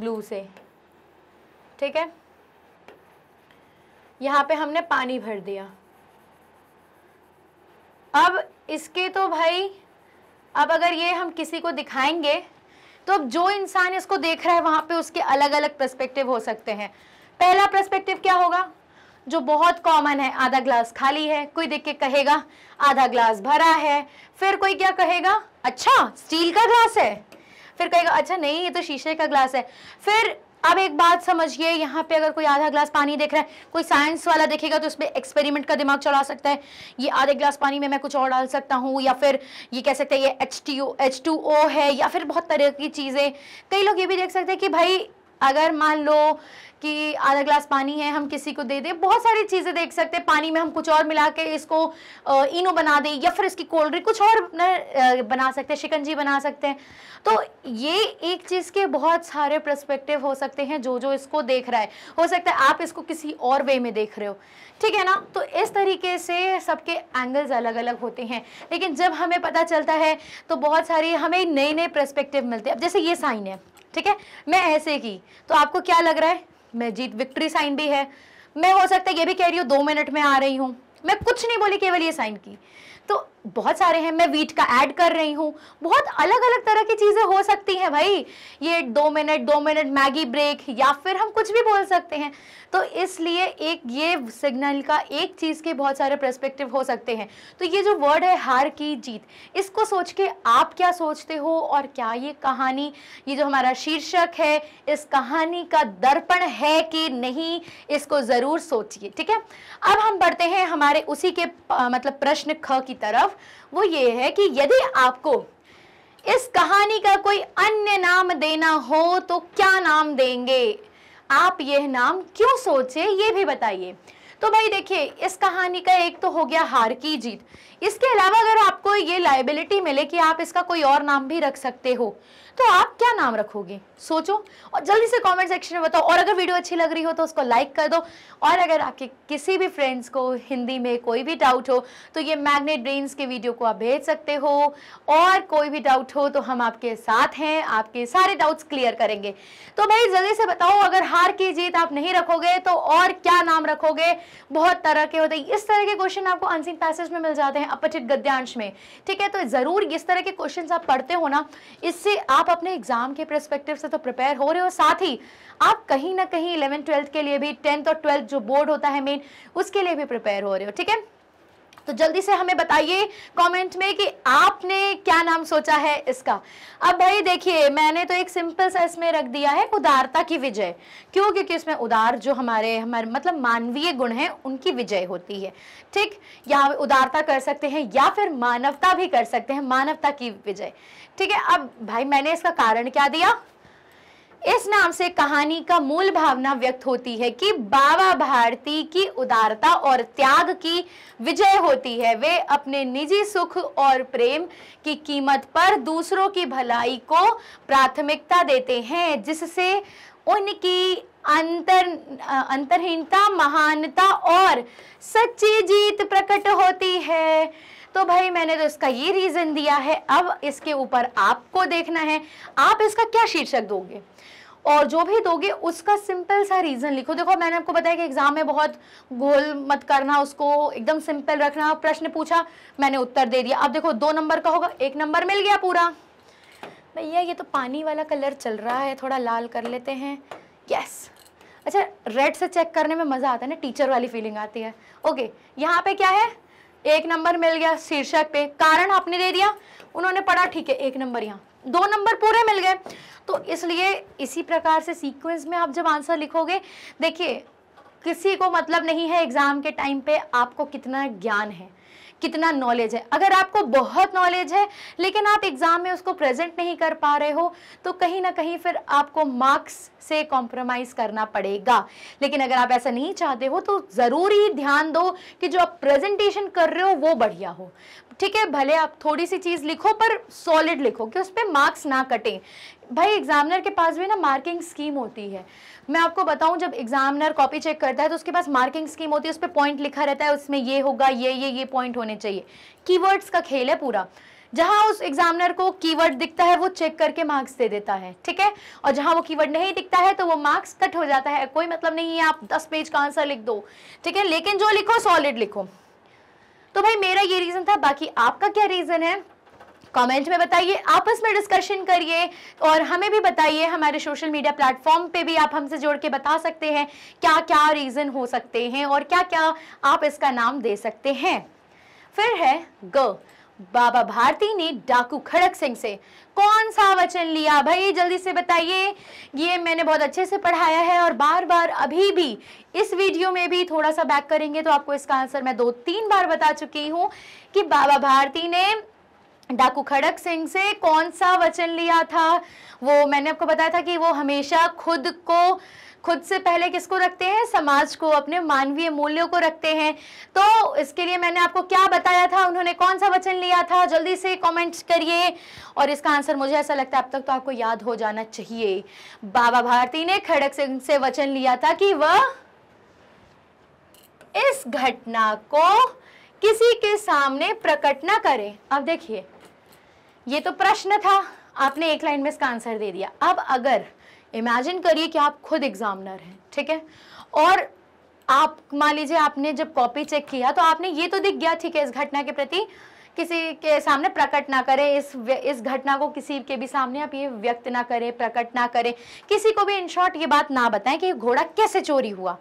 S1: ब्लू से ठीक है यहाँ पे हमने पानी भर दिया अब इसके तो भाई अब अगर ये हम किसी को दिखाएंगे तो अब जो इंसान इसको देख रहा है वहाँ पे उसके अलग अलग प्रस्पेक्टिव हो सकते हैं पहला प्रस्पेक्टिव क्या होगा जो बहुत कॉमन है आधा ग्लास खाली है कोई देख के कहेगा आधा ग्लास भरा है फिर कोई क्या कहेगा अच्छा स्टील का ग्लास है फिर कहेगा अच्छा नहीं ये तो शीशे का ग्लास है फिर अब एक बात समझिए यहाँ पे अगर कोई आधा ग्लास पानी देख रहा है कोई साइंस वाला देखेगा तो उसमें एक्सपेरिमेंट का दिमाग चला सकता है ये आधे ग्लास पानी में मैं कुछ और डाल सकता हूँ या फिर ये कह सकते हैं ये H T O H two O है या फिर बहुत तरह की चीज़ें कई लोग ये भी देख सकते हैं कि भाई अगर मान लो कि आधा ग्लास पानी है हम किसी को दे दें बहुत सारी चीज़ें देख सकते हैं पानी में हम कुछ और मिला के इसको इनो बना दें या फिर इसकी कोल्ड ड्रिंक कुछ और बना सकते हैं शिकंजी बना सकते हैं तो ये एक चीज़ के बहुत सारे प्रस्पेक्टिव हो सकते हैं जो जो इसको देख रहा है हो सकता है आप इसको किसी और वे में देख रहे हो ठीक है ना तो इस तरीके से सबके एंगल्स अलग अलग होते हैं लेकिन जब हमें पता चलता है तो बहुत सारी हमें नए नए प्रस्पेक्टिव मिलते हैं अब जैसे ये साइन है ठीक है मैं ऐसे की तो आपको क्या लग रहा है मैं जीत विक्ट्री साइन भी है मैं हो सकता है ये भी कह रही हूँ दो मिनट में आ रही हूँ मैं कुछ नहीं बोली केवल ये साइन की तो बहुत सारे हैं मैं वीट का ऐड कर रही हूँ बहुत अलग अलग तरह की चीज़ें हो सकती हैं भाई ये दो मिनट दो मिनट मैगी ब्रेक या फिर हम कुछ भी बोल सकते हैं तो इसलिए एक ये सिग्नल का एक चीज़ के बहुत सारे प्रस्पेक्टिव हो सकते हैं तो ये जो वर्ड है हार की जीत इसको सोच के आप क्या सोचते हो और क्या ये कहानी ये जो हमारा शीर्षक है इस कहानी का दर्पण है कि नहीं इसको ज़रूर सोचिए ठीक है अब हम बढ़ते हैं हमारे उसी के मतलब प्रश्न ख की तरफ वो ये है कि यदि आपको इस कहानी का कोई अन्य नाम देना हो तो क्या नाम देंगे आप यह नाम क्यों सोचे ये भी बताइए तो भाई देखिए इस कहानी का एक तो हो गया हार की जीत इसके अलावा अगर आपको ये लाइबिलिटी मिले कि आप इसका कोई और नाम भी रख सकते हो तो आप क्या नाम रखोगे सोचो और जल्दी से कमेंट सेक्शन में बताओ और अगर वीडियो अच्छी लग रही हो तो उसको लाइक कर दो और अगर आपके किसी भी फ्रेंड्स को हिंदी में कोई भी डाउट हो तो ये मैग्नेट ब्रेन्स के वीडियो को आप भेज सकते हो और कोई भी डाउट हो तो हम आपके साथ हैं आपके सारे डाउट्स क्लियर करेंगे तो भाई जल्दी से बताओ अगर हार की जीत आप नहीं रखोगे तो और क्या नाम रखोगे बहुत तरह के होते हैं इस तरह के क्वेश्चन आपको अनसिंग पैसेज में मिल जाते हैं अपचित गद्यांश में ठीक है तो जरूर इस तरह के क्वेश्चन आप पढ़ते हो ना इससे आप आप अपने एग्जाम के प्रस्पेक्टिव से तो प्रिपेयर हो रहे हो साथ ही आप कहीं ना कहीं इलेवन ट्वेल्थ के लिए भी टेंथ और ट्वेल्थ जो बोर्ड होता है मेन उसके लिए भी प्रिपेयर हो रहे हो ठीक है तो जल्दी से हमें बताइए कमेंट में कि आपने क्या नाम सोचा है इसका अब भाई देखिए मैंने तो एक सिंपल सा इसमें रख दिया है उदारता की विजय क्यों क्योंकि इसमें उदार जो हमारे हमारे मतलब मानवीय गुण है उनकी विजय होती है ठीक या उदारता कर सकते हैं या फिर मानवता भी कर सकते हैं मानवता की विजय ठीक है अब भाई मैंने इसका कारण क्या दिया इस नाम से कहानी का मूल भावना व्यक्त होती है कि बाबा भारती की उदारता और त्याग की विजय होती है वे अपने निजी सुख और प्रेम की कीमत पर दूसरों की भलाई को प्राथमिकता देते हैं जिससे उनकी अंतर अंतरहीनता महानता और सच्ची जीत प्रकट होती है तो भाई मैंने तो इसका ये रीज़न दिया है अब इसके ऊपर आपको देखना है आप इसका क्या शीर्षक दोगे और जो भी दोगे उसका सिंपल सा रीज़न लिखो देखो मैंने आपको बताया कि एग्ज़ाम में बहुत गोल मत करना उसको एकदम सिंपल रखना प्रश्न पूछा मैंने उत्तर दे दिया अब देखो दो नंबर का होगा एक नंबर मिल गया पूरा भैया ये तो पानी वाला कलर चल रहा है थोड़ा लाल कर लेते हैं यस अच्छा रेड से चेक करने में मज़ा आता है ना टीचर वाली फीलिंग आती है ओके यहाँ पे क्या है एक नंबर मिल गया शीर्षक पे कारण आपने दे दिया उन्होंने पढ़ा ठीक है एक नंबर यहाँ दो नंबर पूरे मिल गए तो इसलिए इसी प्रकार से सीक्वेंस में आप जब आंसर लिखोगे देखिए किसी को मतलब नहीं है एग्ज़ाम के टाइम पे आपको कितना ज्ञान है कितना नॉलेज है अगर आपको बहुत नॉलेज है लेकिन आप एग्ज़ाम में उसको प्रेजेंट नहीं कर पा रहे हो तो कहीं ना कहीं फिर आपको मार्क्स से कॉम्प्रोमाइज करना पड़ेगा लेकिन अगर आप ऐसा नहीं चाहते हो तो ज़रूरी ध्यान दो कि जो आप प्रेजेंटेशन कर रहे हो वो बढ़िया हो ठीक है भले आप थोड़ी सी चीज़ लिखो पर सॉलिड लिखो कि उस पर मार्क्स ना कटें भाई एग्जामिनर के पास भी ना मार्किंग स्कीम होती है मैं आपको बताऊं जब एग्जामिनर कॉपी चेक करता है तो उसके पास मार्किंग स्कीम होती है उस पर पॉइंट लिखा रहता है उसमें ये होगा ये ये ये पॉइंट होने चाहिए कीवर्ड्स का खेल है पूरा जहां उस एग्जामिनर को कीवर्ड दिखता है वो चेक करके मार्क्स दे देता है ठीक है और जहां वो कीवर्ड नहीं दिखता है तो वो मार्क्स कट हो जाता है कोई मतलब नहीं है आप दस पेज का आंसर लिख दो ठीक है लेकिन जो लिखो सॉलिड लिखो तो भाई मेरा ये रीज़न था बाकी आपका क्या रीज़न है कमेंट में बताइए आपस में डिस्कशन करिए और हमें भी बताइए हमारे सोशल मीडिया प्लेटफॉर्म पे भी आप हमसे जोड़ के बता सकते हैं क्या क्या रीज़न हो सकते हैं और क्या क्या आप इसका नाम दे सकते हैं फिर है ग बाबा भारती ने डाकू खड़क सिंह से कौन सा वचन लिया भाई जल्दी से बताइए ये मैंने बहुत अच्छे से पढ़ाया है और बार बार अभी भी इस वीडियो में भी थोड़ा सा बैक करेंगे तो आपको इसका आंसर मैं दो तीन बार बता चुकी हूँ कि बाबा भारती ने डाकू खड़क सिंह से कौन सा वचन लिया था वो मैंने आपको बताया था कि वो हमेशा खुद को खुद से पहले किसको रखते हैं समाज को अपने मानवीय मूल्यों को रखते हैं तो इसके लिए मैंने आपको क्या बताया था उन्होंने कौन सा वचन लिया था जल्दी से कमेंट्स करिए और इसका आंसर मुझे ऐसा लगता है अब तक तो आपको याद हो जाना चाहिए बाबा भारती ने खड़क सिंह से वचन लिया था कि वह इस घटना को किसी के सामने प्रकट न करे अब देखिए ये तो प्रश्न था आपने एक लाइन में इसका आंसर दे दिया अब अगर इमेजिन करिए कि आप खुद एग्जामिनर हैं ठीक है और आप मान लीजिए आपने जब कॉपी चेक किया तो आपने ये तो दिख गया ठीक है इस घटना के प्रति किसी के सामने प्रकट ना करें इस इस घटना को किसी के भी सामने आप ये व्यक्त ना करें प्रकट ना करें किसी को भी इन शॉर्ट ये बात ना बताएं कि घोड़ा कैसे चोरी हुआ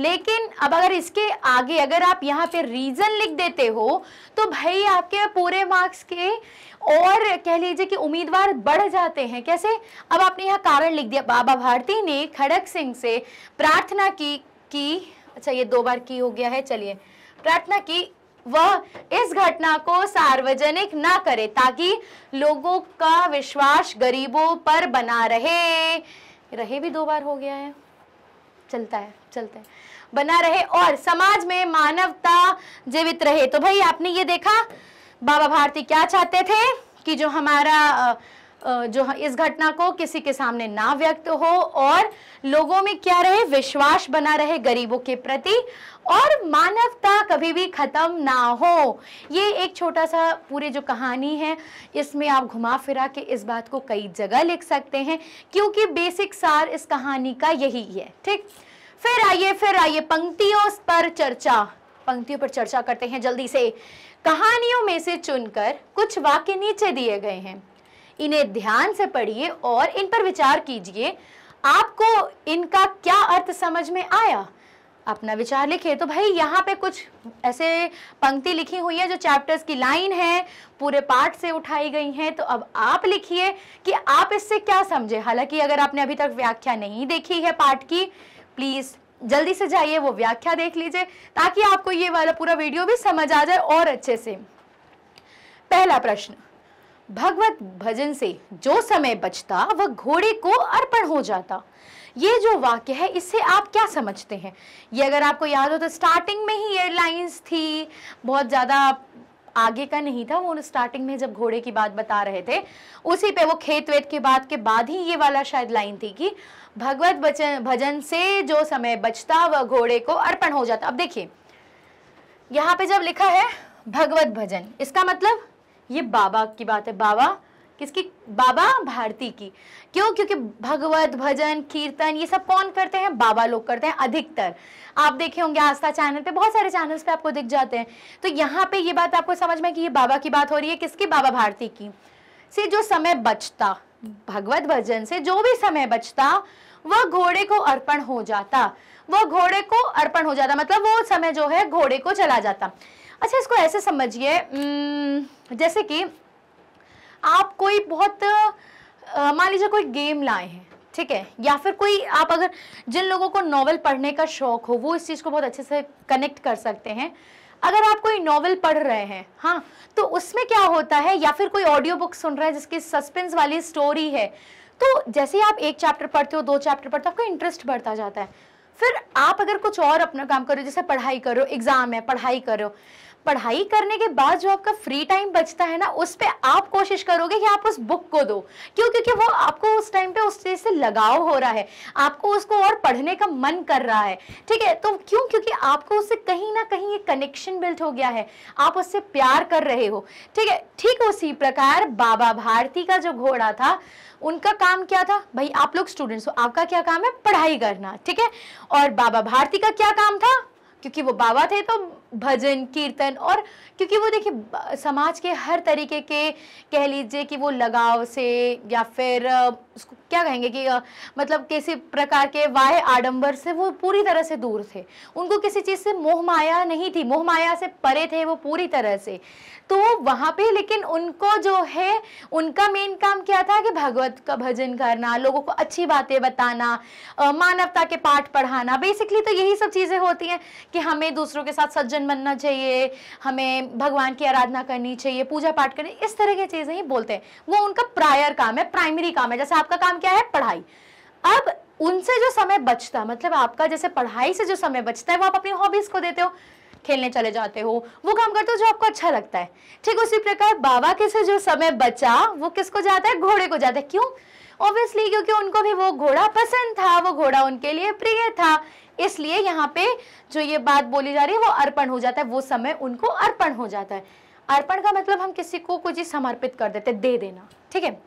S1: लेकिन अब अगर इसके आगे अगर आप यहाँ पे रीज़न लिख देते हो तो भाई आपके पूरे मार्क्स के और कह लीजिए कि उम्मीदवार बढ़ जाते हैं कैसे अब आपने यहाँ कारण लिख दिया बाबा भारती ने खड़क सिंह से प्रार्थना की कि अच्छा ये दो बार की हो गया है चलिए प्रार्थना की वह इस घटना को सार्वजनिक ना करे ताकि लोगों का विश्वास गरीबों पर बना रहे रहे भी दो बार हो गया है चलता है चलता है बना रहे और समाज में मानवता जीवित रहे तो भाई आपने ये देखा बाबा भारती क्या चाहते थे कि जो हमारा जो इस घटना को किसी के सामने ना व्यक्त हो और लोगों में क्या रहे विश्वास बना रहे गरीबों के प्रति और मानवता कभी भी ख़त्म ना हो ये एक छोटा सा पूरे जो कहानी है इसमें आप घुमा फिरा के इस बात को कई जगह लिख सकते हैं क्योंकि बेसिक सार इस कहानी का यही है ठीक फिर आइए फिर आइए पंक्तियों पर चर्चा पंक्तियों पर चर्चा करते हैं जल्दी से कहानियों में से चुनकर कुछ वाक्य नीचे दिए गए हैं इन्हें ध्यान से पढ़िए और इन पर विचार कीजिए आपको इनका क्या अर्थ समझ में आया अपना विचार लिखे तो भाई यहाँ पे कुछ ऐसे पंक्ति लिखी हुई है जो चैप्टर्स की लाइन है पूरे पार्ट से उठाई गई हैं तो अब आप लिखिए कि आप इससे क्या समझे हालांकि अगर आपने अभी तक व्याख्या नहीं देखी है पार्ट की प्लीज़ जल्दी से जाइए वो व्याख्या देख लीजिए ताकि आपको ये वाला पूरा वीडियो भी समझ आ जाए और अच्छे से पहला प्रश्न भगवत भजन से जो समय बचता वह घोड़े को अर्पण हो जाता ये जो वाक्य है इससे आप क्या समझते हैं ये अगर आपको याद हो तो स्टार्टिंग में ही एयरलाइंस थी बहुत ज़्यादा आगे का नहीं था वो स्टार्टिंग में जब घोड़े की बात बता रहे थे उसी पे वो खेत वेत की बात के बाद ही ये वाला शायद लाइन थी कि भगवत बचन भजन से जो समय बचता वह घोड़े को अर्पण हो जाता अब देखिए यहाँ पे जब लिखा है भगवत भजन इसका मतलब ये बाबा की बात है बाबा किसकी बाबा भारती की क्यों क्योंकि भगवत भजन कीर्तन ये सब कौन करते हैं बाबा लोग करते हैं अधिकतर आप देखे होंगे आस्था चैनल पे बहुत सारे चैनल्स पे आपको दिख जाते हैं तो यहाँ पे ये बात आपको समझ में कि ये बाबा की बात हो रही है किसकी बाबा भारती की से जो समय बचता भगवत भजन से जो भी समय बचता वह घोड़े को अर्पण हो जाता वह घोड़े को अर्पण हो जाता मतलब वो समय जो है घोड़े को चला जाता अच्छा इसको ऐसे समझिए जैसे कि आप कोई बहुत मान लीजिए कोई गेम लाए हैं ठीक है या फिर कोई आप अगर जिन लोगों को नॉवल पढ़ने का शौक हो वो इस चीज़ को बहुत अच्छे से कनेक्ट कर सकते हैं अगर आप कोई नॉवल पढ़ रहे हैं हाँ तो उसमें क्या होता है या फिर कोई ऑडियो बुक सुन रहे हैं जिसकी सस्पेंस वाली स्टोरी है तो जैसे ही आप एक चैप्टर पढ़ते हो दो चैप्टर पढ़ते हो आपका इंटरेस्ट बढ़ता जाता है फिर आप अगर कुछ और अपना काम करो जैसे पढ़ाई करो एग्ज़ाम है पढ़ाई करो पढ़ाई करने के बाद जो आपका फ्री टाइम बचता है ना उस पर आप कोशिश करोगे कि आप उस बुक को दो क्यों क्योंकि वो आपको उस टाइम पे उस चीज़ से लगाव हो रहा है आपको उसको और पढ़ने का मन कर रहा है ठीक है तो क्यों क्योंकि आपको उससे कहीं ना कहीं एक कनेक्शन बिल्ट हो गया है आप उससे प्यार कर रहे हो ठीक है ठीक उसी प्रकार बाबा भारती का जो घोड़ा था उनका काम क्या था भाई आप लोग स्टूडेंट्स हो आपका क्या काम है पढ़ाई करना ठीक है और बाबा भारती का क्या काम था क्योंकि वो बाबा थे तो भजन कीर्तन और क्योंकि वो देखिए समाज के हर तरीके के कह लीजिए कि वो लगाव से या फिर उसको क्या कहेंगे कि मतलब किसी प्रकार के वाय आडंबर से वो पूरी तरह से दूर थे उनको किसी चीज़ से मोह माया नहीं थी मोह माया से परे थे वो पूरी तरह से तो वहाँ पे लेकिन उनको जो है उनका मेन काम क्या था कि भगवत का भजन करना लोगों को अच्छी बातें बताना मानवता के पाठ पढ़ाना बेसिकली तो यही सब चीज़ें होती हैं कि हमें दूसरों के साथ सज्जन बनना चाहिए हमें भगवान की आराधना करनी चाहिए पूजा पाठ करनी इस तरह की चीज़ें ही बोलते हैं वो उनका प्रायर काम है प्राइमरी काम है जैसे आप आपका काम क्या है पढ़ाई अब उनसे जो समय बचता है मतलब आपका जैसे पढ़ाई से जो समय बचता है वो आप अपनी हॉबीज को देते हो खेलने चले जाते हो वो काम करते हो जो आपको अच्छा लगता है ठीक उसी प्रकार बाबा के से जो समय बचा वो किसको जाता है घोड़े को जाता है क्यों ऑब्वियसली क्योंकि उनको भी वो घोड़ा पसंद था वो घोड़ा उनके लिए प्रिय था इसलिए यहाँ पे जो ये बात बोली जा रही है वो अर्पण हो जाता है वो समय उनको अर्पण हो जाता है अर्पण का मतलब हम किसी को कुछ समर्पित कर देते दे देना ठीक है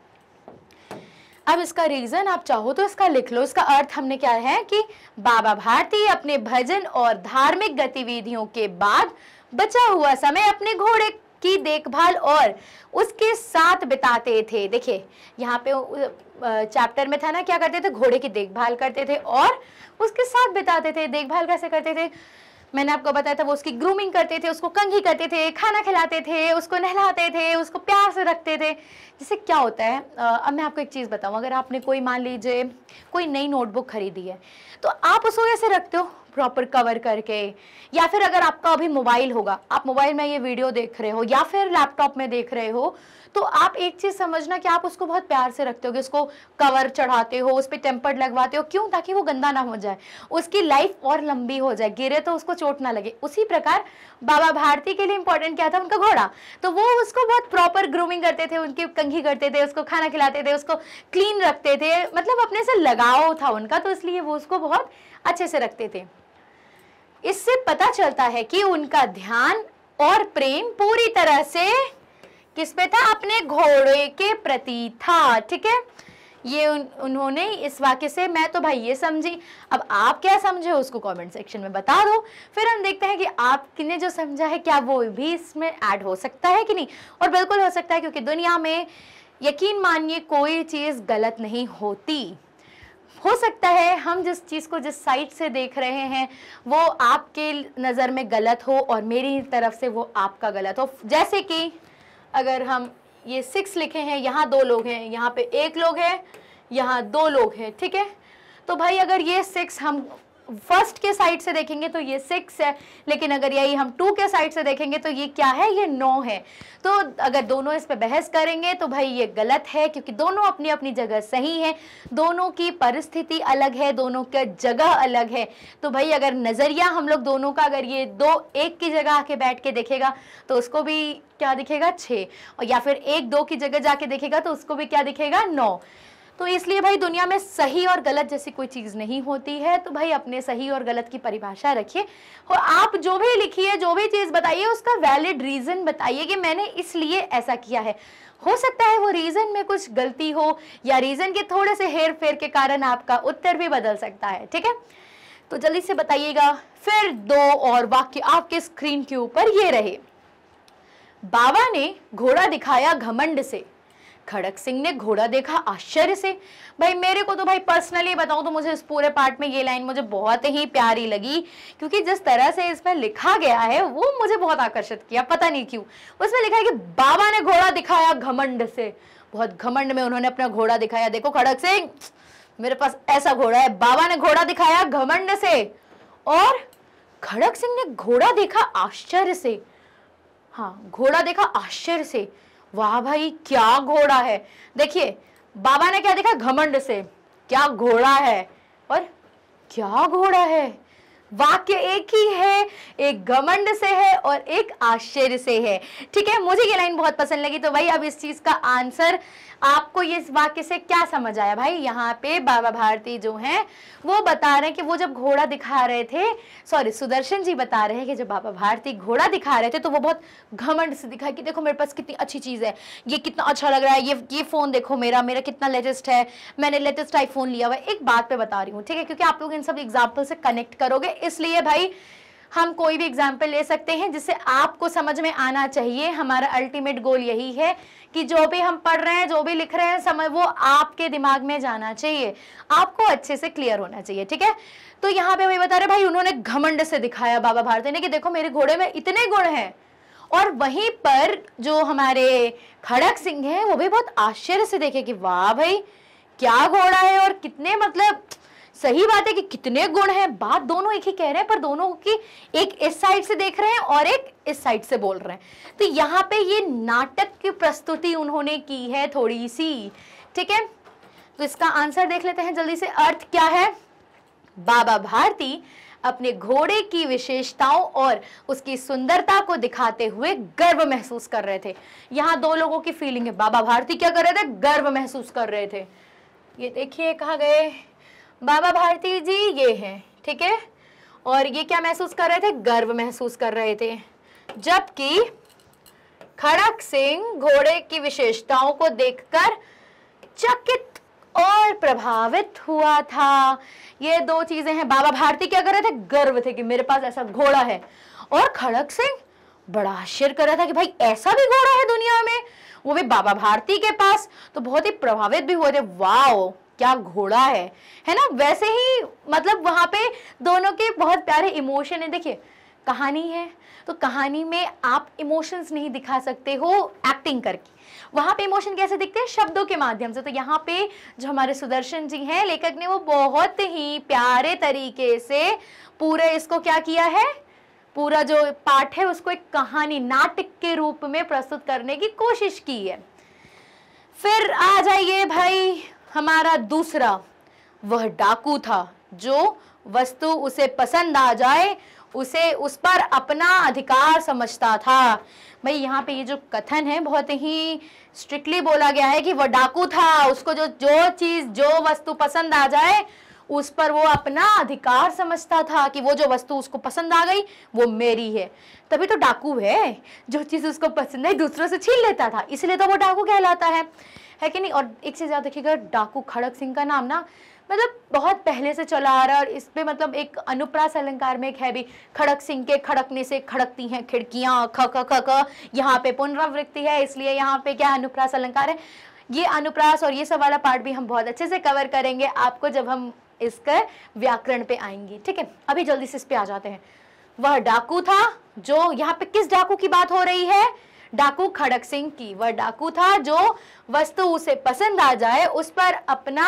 S1: अब इसका रीज़न आप चाहो तो इसका लिख लो इसका अर्थ हमने क्या है कि बाबा भारती अपने भजन और धार्मिक गतिविधियों के बाद बचा हुआ समय अपने घोड़े की देखभाल और उसके साथ बिताते थे देखिए यहाँ पे चैप्टर में था ना क्या करते थे घोड़े की देखभाल करते थे और उसके साथ बिताते थे देखभाल कैसे करते थे मैंने आपको बताया था वो उसकी ग्रूमिंग करते थे उसको कंघी करते थे खाना खिलाते थे उसको नहलाते थे उसको प्यार से रखते थे जिससे क्या होता है अब मैं आपको एक चीज़ बताऊँ अगर आपने कोई मान लीजिए कोई नई नोटबुक खरीदी है तो आप उसको कैसे रखते हो प्रॉपर कवर करके या फिर अगर आपका अभी मोबाइल होगा आप मोबाइल में ये वीडियो देख रहे हो या फिर लैपटॉप में देख रहे हो तो आप एक चीज़ समझना कि आप उसको बहुत प्यार से रखते हो कि उसको कवर चढ़ाते हो उस पर टेम्पर्ड लगवाते हो क्यों ताकि वो गंदा ना हो जाए उसकी लाइफ और लंबी हो जाए गिरे तो उसको चोट ना लगे उसी प्रकार बाबा भारती के लिए इंपॉर्टेंट क्या था उनका घोड़ा तो वो उसको बहुत प्रॉपर ग्रूमिंग करते थे उनकी कंघी करते थे उसको खाना खिलाते थे उसको क्लीन रखते थे मतलब अपने से लगाव था उनका तो इसलिए वो उसको बहुत अच्छे से रखते थे इससे पता चलता है कि उनका ध्यान और प्रेम पूरी तरह से किस पे था अपने घोड़े के प्रति था ठीक है ये उन, उन्होंने इस वाक्य से मैं तो भाई ये समझी अब आप क्या समझे उसको कमेंट सेक्शन में बता दो फिर हम देखते हैं कि आपने जो समझा है क्या वो भी इसमें ऐड हो सकता है कि नहीं और बिल्कुल हो सकता है क्योंकि दुनिया में यकीन मानिए कोई चीज़ गलत नहीं होती हो सकता है हम जिस चीज़ को जिस साइड से देख रहे हैं वो आपके नज़र में गलत हो और मेरी तरफ से वो आपका गलत हो जैसे कि अगर हम ये सिक्स लिखे हैं यहाँ दो लोग हैं यहाँ पे एक लोग है यहाँ दो लोग हैं ठीक है तो भाई अगर ये सिक्स हम फर्स्ट के साइड से देखेंगे तो ये सिक्स है लेकिन अगर यही हम टू के साइड से देखेंगे तो ये क्या है ये नौ है तो अगर दोनों इस पर बहस करेंगे तो भाई ये गलत है क्योंकि दोनों अपनी अपनी जगह सही है दोनों की परिस्थिति अलग है दोनों का जगह अलग है तो भाई अगर नज़रिया हम लोग दोनों का अगर ये दो एक की जगह आके बैठ के देखेगा तो उसको भी क्या दिखेगा छः और या फिर एक दो की जगह जाके देखेगा तो उसको भी क्या दिखेगा नौ तो इसलिए भाई दुनिया में सही और गलत जैसी कोई चीज़ नहीं होती है तो भाई अपने सही और गलत की परिभाषा रखिए और आप जो भी लिखिए जो भी चीज़ बताइए उसका वैलिड रीज़न बताइए कि मैंने इसलिए ऐसा किया है हो सकता है वो रीज़न में कुछ गलती हो या रीज़न के थोड़े से हेर फेर के कारण आपका उत्तर भी बदल सकता है ठीक है तो जल्दी से बताइएगा फिर दो और वाक्य आपके स्क्रीन के ऊपर ये रहे बाबा ने घोड़ा दिखाया घमंड से खड़क सिंह ने घोड़ा देखा आश्चर्य से भाई मेरे को तो भाई पर्सनली बताऊं तो मुझे इस पूरे पार्ट में ये लाइन मुझे बहुत ही प्यारी लगी क्योंकि जिस तरह से इसमें लिखा गया है वो मुझे बहुत आकर्षित किया पता नहीं क्यों उसमें लिखा है कि बाबा ने घोड़ा दिखाया घमंड से बहुत घमंड में उन्होंने अपना घोड़ा दिखाया देखो खड़क सिंह मेरे पास ऐसा घोड़ा है बाबा ने घोड़ा दिखाया घमंड से और खड़क सिंह ने घोड़ा देखा आश्चर्य से हाँ घोड़ा देखा आश्चर्य से वाह भाई क्या घोड़ा है देखिए बाबा ने क्या देखा घमंड से क्या घोड़ा है और क्या घोड़ा है वाक्य एक ही है एक घमंड से है और एक आश्चर्य से है ठीक है मुझे ये लाइन बहुत पसंद लगी तो भाई अब इस चीज़ का आंसर आपको ये वाक्य से क्या समझ आया भाई यहाँ पे बाबा भारती जो हैं वो बता रहे हैं कि वो जब घोड़ा दिखा रहे थे सॉरी सुदर्शन जी बता रहे हैं कि जब बाबा भारती घोड़ा दिखा रहे थे तो वो बहुत घमंड से दिखा कि देखो मेरे पास कितनी अच्छी चीज़ है ये कितना अच्छा लग रहा है ये ये फ़ोन देखो मेरा मेरा कितना लेटेस्ट है मैंने लेटेस्ट आईफोन लिया हुआ एक बात पे बता रही हूँ ठीक है क्योंकि आप लोग इन सब एग्जाम्पल से कनेक्ट करोगे इसलिए भाई हम कोई भी एग्जाम्पल ले सकते हैं जिससे आपको समझ में आना चाहिए हमारा अल्टीमेट गोल यही है कि जो भी हम पढ़ रहे हैं जो भी लिख रहे हैं समय वो आपके दिमाग में जाना चाहिए आपको अच्छे से क्लियर होना चाहिए ठीक है तो यहाँ पे वही बता रहे भाई उन्होंने घमंड से दिखाया बाबा भारती ने कि देखो मेरे घोड़े में इतने गुण हैं और वहीं पर जो हमारे खड़क सिंह हैं वो भी बहुत आश्चर्य से देखे कि वाह भाई क्या घोड़ा है और कितने मतलब सही बात है कि कितने गुण हैं बात दोनों एक ही कह रहे हैं पर दोनों की एक इस साइड से देख रहे हैं और एक इस साइड से बोल रहे हैं तो यहाँ पे ये नाटक की प्रस्तुति उन्होंने की है थोड़ी सी ठीक है तो इसका आंसर देख लेते हैं जल्दी से अर्थ क्या है बाबा भारती अपने घोड़े की विशेषताओं और उसकी सुंदरता को दिखाते हुए गर्व महसूस कर रहे थे यहाँ दो लोगों की फीलिंग है बाबा भारती क्या कर रहे थे गर्व महसूस कर रहे थे ये देखिए कहा गए बाबा भारती जी ये हैं ठीक है और ये क्या महसूस कर रहे थे गर्व महसूस कर रहे थे जबकि खड़क सिंह घोड़े की विशेषताओं को देखकर चकित और प्रभावित हुआ था ये दो चीजें हैं बाबा भारती क्या कर रहे थे गर्व थे कि मेरे पास ऐसा घोड़ा है और खड़क सिंह बड़ा आश्चर्य कर रहा था कि भाई ऐसा भी घोड़ा है दुनिया में वो भी बाबा भारती के पास तो बहुत ही प्रभावित भी हुए थे वाओ क्या घोड़ा है है ना वैसे ही मतलब वहाँ पे दोनों के बहुत प्यारे इमोशन है देखिए कहानी है तो कहानी में आप इमोशंस नहीं दिखा सकते हो एक्टिंग करके वहाँ पे इमोशन कैसे दिखते हैं शब्दों के माध्यम से तो यहाँ पे जो हमारे सुदर्शन जी हैं लेखक ने वो बहुत ही प्यारे तरीके से पूरे इसको क्या किया है पूरा जो पाठ है उसको एक कहानी नाटक के रूप में प्रस्तुत करने की कोशिश की है फिर आ जाइए भाई हमारा दूसरा वह डाकू था जो वस्तु उसे पसंद आ जाए उसे उस पर अपना अधिकार समझता था भाई यहाँ पे ये जो कथन है बहुत ही स्ट्रिक्टली बोला गया है कि वह डाकू था उसको जो जो चीज़ जो वस्तु पसंद आ जाए उस पर वो अपना अधिकार समझता था कि वो जो वस्तु उसको पसंद आ गई वो मेरी है तभी तो डाकू है जो चीज़ उसको पसंद है दूसरों से छीन लेता था इसलिए तो वो डाकू कहलाता है है कि नहीं और एक से ज़्यादा देखिएगा डाकू खड़क सिंह का नाम ना मतलब बहुत पहले से चला आ रहा है और इस पर मतलब एक अनुप्रास अलंकार में एक है भी खड़क सिंह के खड़कने से खड़कती हैं खिड़कियां ख ख ख ख यहाँ पे पुनरावृत्ति है इसलिए यहाँ पे क्या अनुप्रास अलंकार है ये अनुप्रास और ये सब वाला पार्ट भी हम बहुत अच्छे से कवर करेंगे आपको जब हम इसके व्याकरण पे आएंगे ठीक है अभी जल्दी से इस पे आ जाते हैं वह डाकू था जो यहाँ पे किस डाकू की बात हो रही है डाकू खड़क सिंह की वह डाकू था जो वस्तु उसे पसंद आ जाए उस पर अपना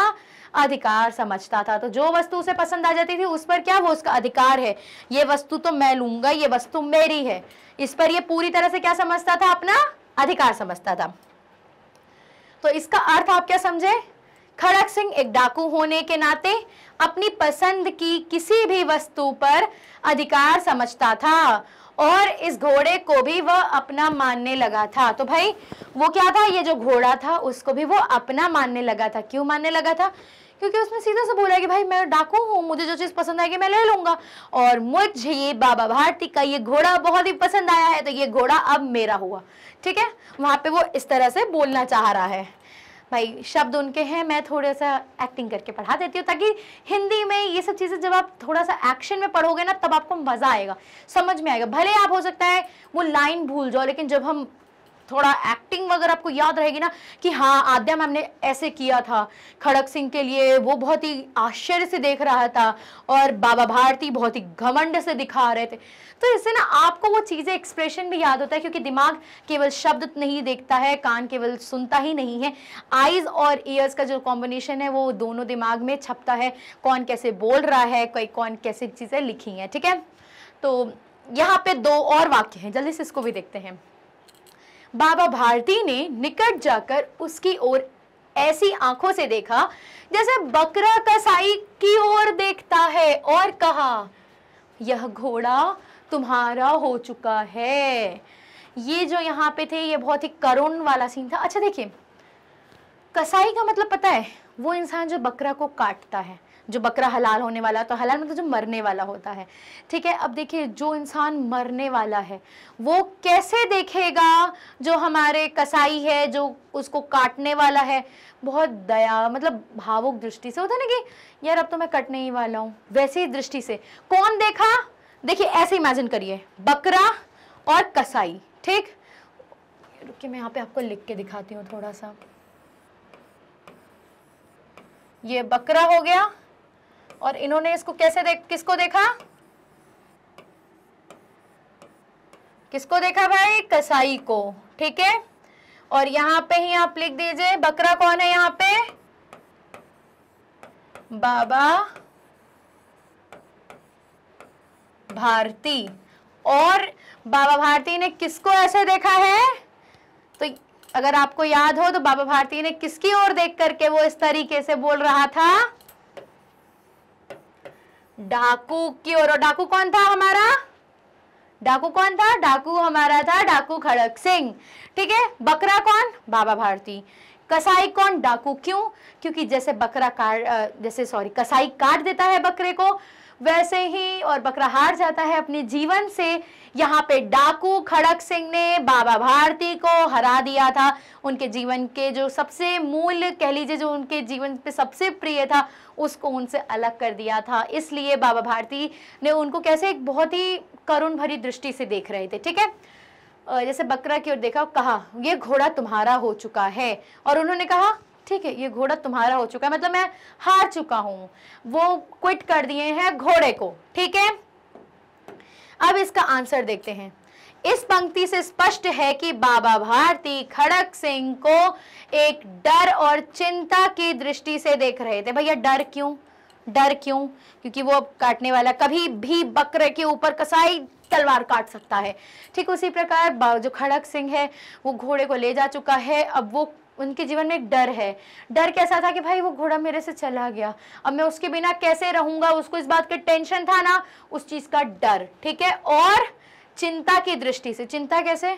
S1: अधिकार समझता था तो जो वस्तु उसे पसंद आ जाती थी उस पर क्या वो उसका अधिकार है ये वस्तु तो मैं लूंगा ये वस्तु मेरी है इस पर ये पूरी तरह से क्या समझता था अपना अधिकार समझता था तो इसका अर्थ आप क्या समझे खड़क सिंह एक डाकू होने के नाते अपनी पसंद की किसी भी वस्तु पर अधिकार समझता था और इस घोड़े को भी वह अपना मानने लगा था तो भाई वो क्या था ये जो घोड़ा था उसको भी वो अपना मानने लगा था क्यों मानने लगा था क्योंकि उसने सीधा से बोला कि भाई मैं डाकू हूँ मुझे जो चीज़ पसंद आएगी मैं ले लूंगा और मुझे ये बाबा भारती का ये घोड़ा बहुत ही पसंद आया है तो ये घोड़ा अब मेरा हुआ ठीक है वहां पे वो इस तरह से बोलना चाह रहा है भाई शब्द उनके हैं मैं थोड़ा सा एक्टिंग करके पढ़ा देती हूँ ताकि हिंदी में ये सब चीज़ें जब आप थोड़ा सा एक्शन में पढ़ोगे ना तब आपको मज़ा आएगा समझ में आएगा भले आप हो सकता है वो लाइन भूल जाओ लेकिन जब हम थोड़ा एक्टिंग अगर आपको याद रहेगी ना कि हाँ आद्या मैम ने ऐसे किया था खड़क सिंह के लिए वो बहुत ही आश्चर्य से देख रहा था और बाबा भारती बहुत ही घमंड से दिखा रहे थे तो इससे ना आपको वो चीज़ें एक्सप्रेशन भी याद होता है क्योंकि दिमाग केवल शब्द नहीं देखता है कान केवल सुनता ही नहीं है आइज़ और ईयर्स का जो कॉम्बिनेशन है वो दोनों दिमाग में छपता है कौन कैसे बोल रहा है कोई कौन कैसे चीज़ें लिखी हैं ठीक है तो यहाँ पे दो और वाक्य हैं जल्दी से इसको भी देखते हैं बाबा भारती ने निकट जाकर उसकी ओर ऐसी आंखों से देखा जैसे बकरा कसाई की ओर देखता है और कहा यह घोड़ा तुम्हारा हो चुका है ये जो यहाँ पे थे ये बहुत ही करुण वाला सीन था अच्छा देखिए कसाई का मतलब पता है वो इंसान जो बकरा को काटता है जो बकरा हलाल होने वाला तो हलाल मतलब जो मरने वाला होता है ठीक है अब देखिए जो इंसान मरने वाला है वो कैसे देखेगा जो हमारे कसाई है जो उसको काटने वाला है बहुत दया मतलब भावुक दृष्टि से होता है ना कि यार अब तो मैं कटने ही वाला हूँ ही दृष्टि से कौन देखा देखिए ऐसे इमेजिन करिए बकरा और कसाई ठीक रुकिए मैं यहाँ पे आपको लिख के दिखाती हूँ थोड़ा सा ये बकरा हो गया और इन्होंने इसको कैसे देख किसको देखा किसको देखा भाई कसाई को ठीक है और यहाँ पे ही आप लिख दीजिए बकरा कौन है यहाँ पे बाबा भारती और बाबा भारती ने किसको ऐसे देखा है तो अगर आपको याद हो तो बाबा भारती ने किसकी ओर देख करके वो इस तरीके से बोल रहा था डाकू की ओर डाकू कौन था हमारा डाकू कौन था डाकू हमारा था डाकू खड़क सिंह ठीक है बकरा कौन बाबा भारती कसाई कौन डाकू क्यों क्योंकि जैसे बकरा काट जैसे सॉरी कसाई काट देता है बकरे को वैसे ही और बकरा हार जाता है अपने जीवन से यहाँ पे डाकू खड़क सिंह ने बाबा भारती को हरा दिया था उनके जीवन के जो सबसे मूल कह लीजिए जो उनके जीवन पे सबसे प्रिय था उसको उनसे अलग कर दिया था इसलिए बाबा भारती ने उनको कैसे एक बहुत ही करुण भरी दृष्टि से देख रहे थे ठीक है जैसे बकरा की ओर देखा कहा ये घोड़ा तुम्हारा हो चुका है और उन्होंने कहा ठीक है ये घोड़ा तुम्हारा हो चुका है मतलब मैं हार चुका हूं वो क्विट कर दिए हैं घोड़े को ठीक है अब इसका आंसर देखते हैं इस पंक्ति से स्पष्ट है कि बाबा भारती खड़क सिंह को एक डर और चिंता की दृष्टि से देख रहे थे भैया डर क्यों डर क्यों क्योंकि वो काटने वाला कभी भी बकरे के ऊपर कसाई तलवार काट सकता है ठीक उसी प्रकार जो खड़क सिंह है वो घोड़े को ले जा चुका है अब वो उनके जीवन में एक डर है डर कैसा था कि भाई वो घोड़ा मेरे से चला गया अब मैं उसके बिना कैसे रहूंगा उसको इस बात का टेंशन था ना उस चीज़ का डर ठीक है और चिंता की दृष्टि से चिंता कैसे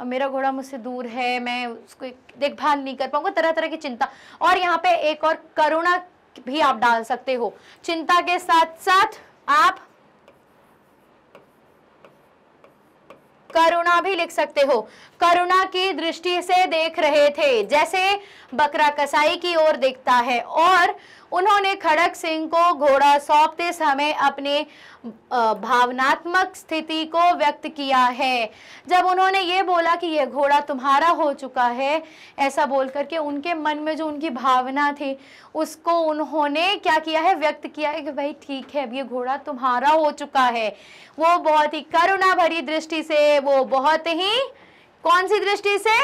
S1: अब मेरा घोड़ा मुझसे दूर है मैं उसको देखभाल नहीं कर पाऊंगा तरह तरह की चिंता और यहाँ पे एक और करुणा भी आप डाल सकते हो चिंता के साथ साथ आप करुणा भी लिख सकते हो करुणा की दृष्टि से देख रहे थे जैसे बकरा कसाई की ओर देखता है और उन्होंने खड़क सिंह को घोड़ा सौंपते समय अपने भावनात्मक स्थिति को व्यक्त किया है जब उन्होंने ये बोला कि यह घोड़ा तुम्हारा हो चुका है ऐसा बोल करके उनके मन में जो उनकी भावना थी उसको उन्होंने क्या किया है व्यक्त किया है कि भाई ठीक है अब ये घोड़ा तुम्हारा हो चुका है वो बहुत ही करुणा भरी दृष्टि से वो बहुत ही कौन सी दृष्टि से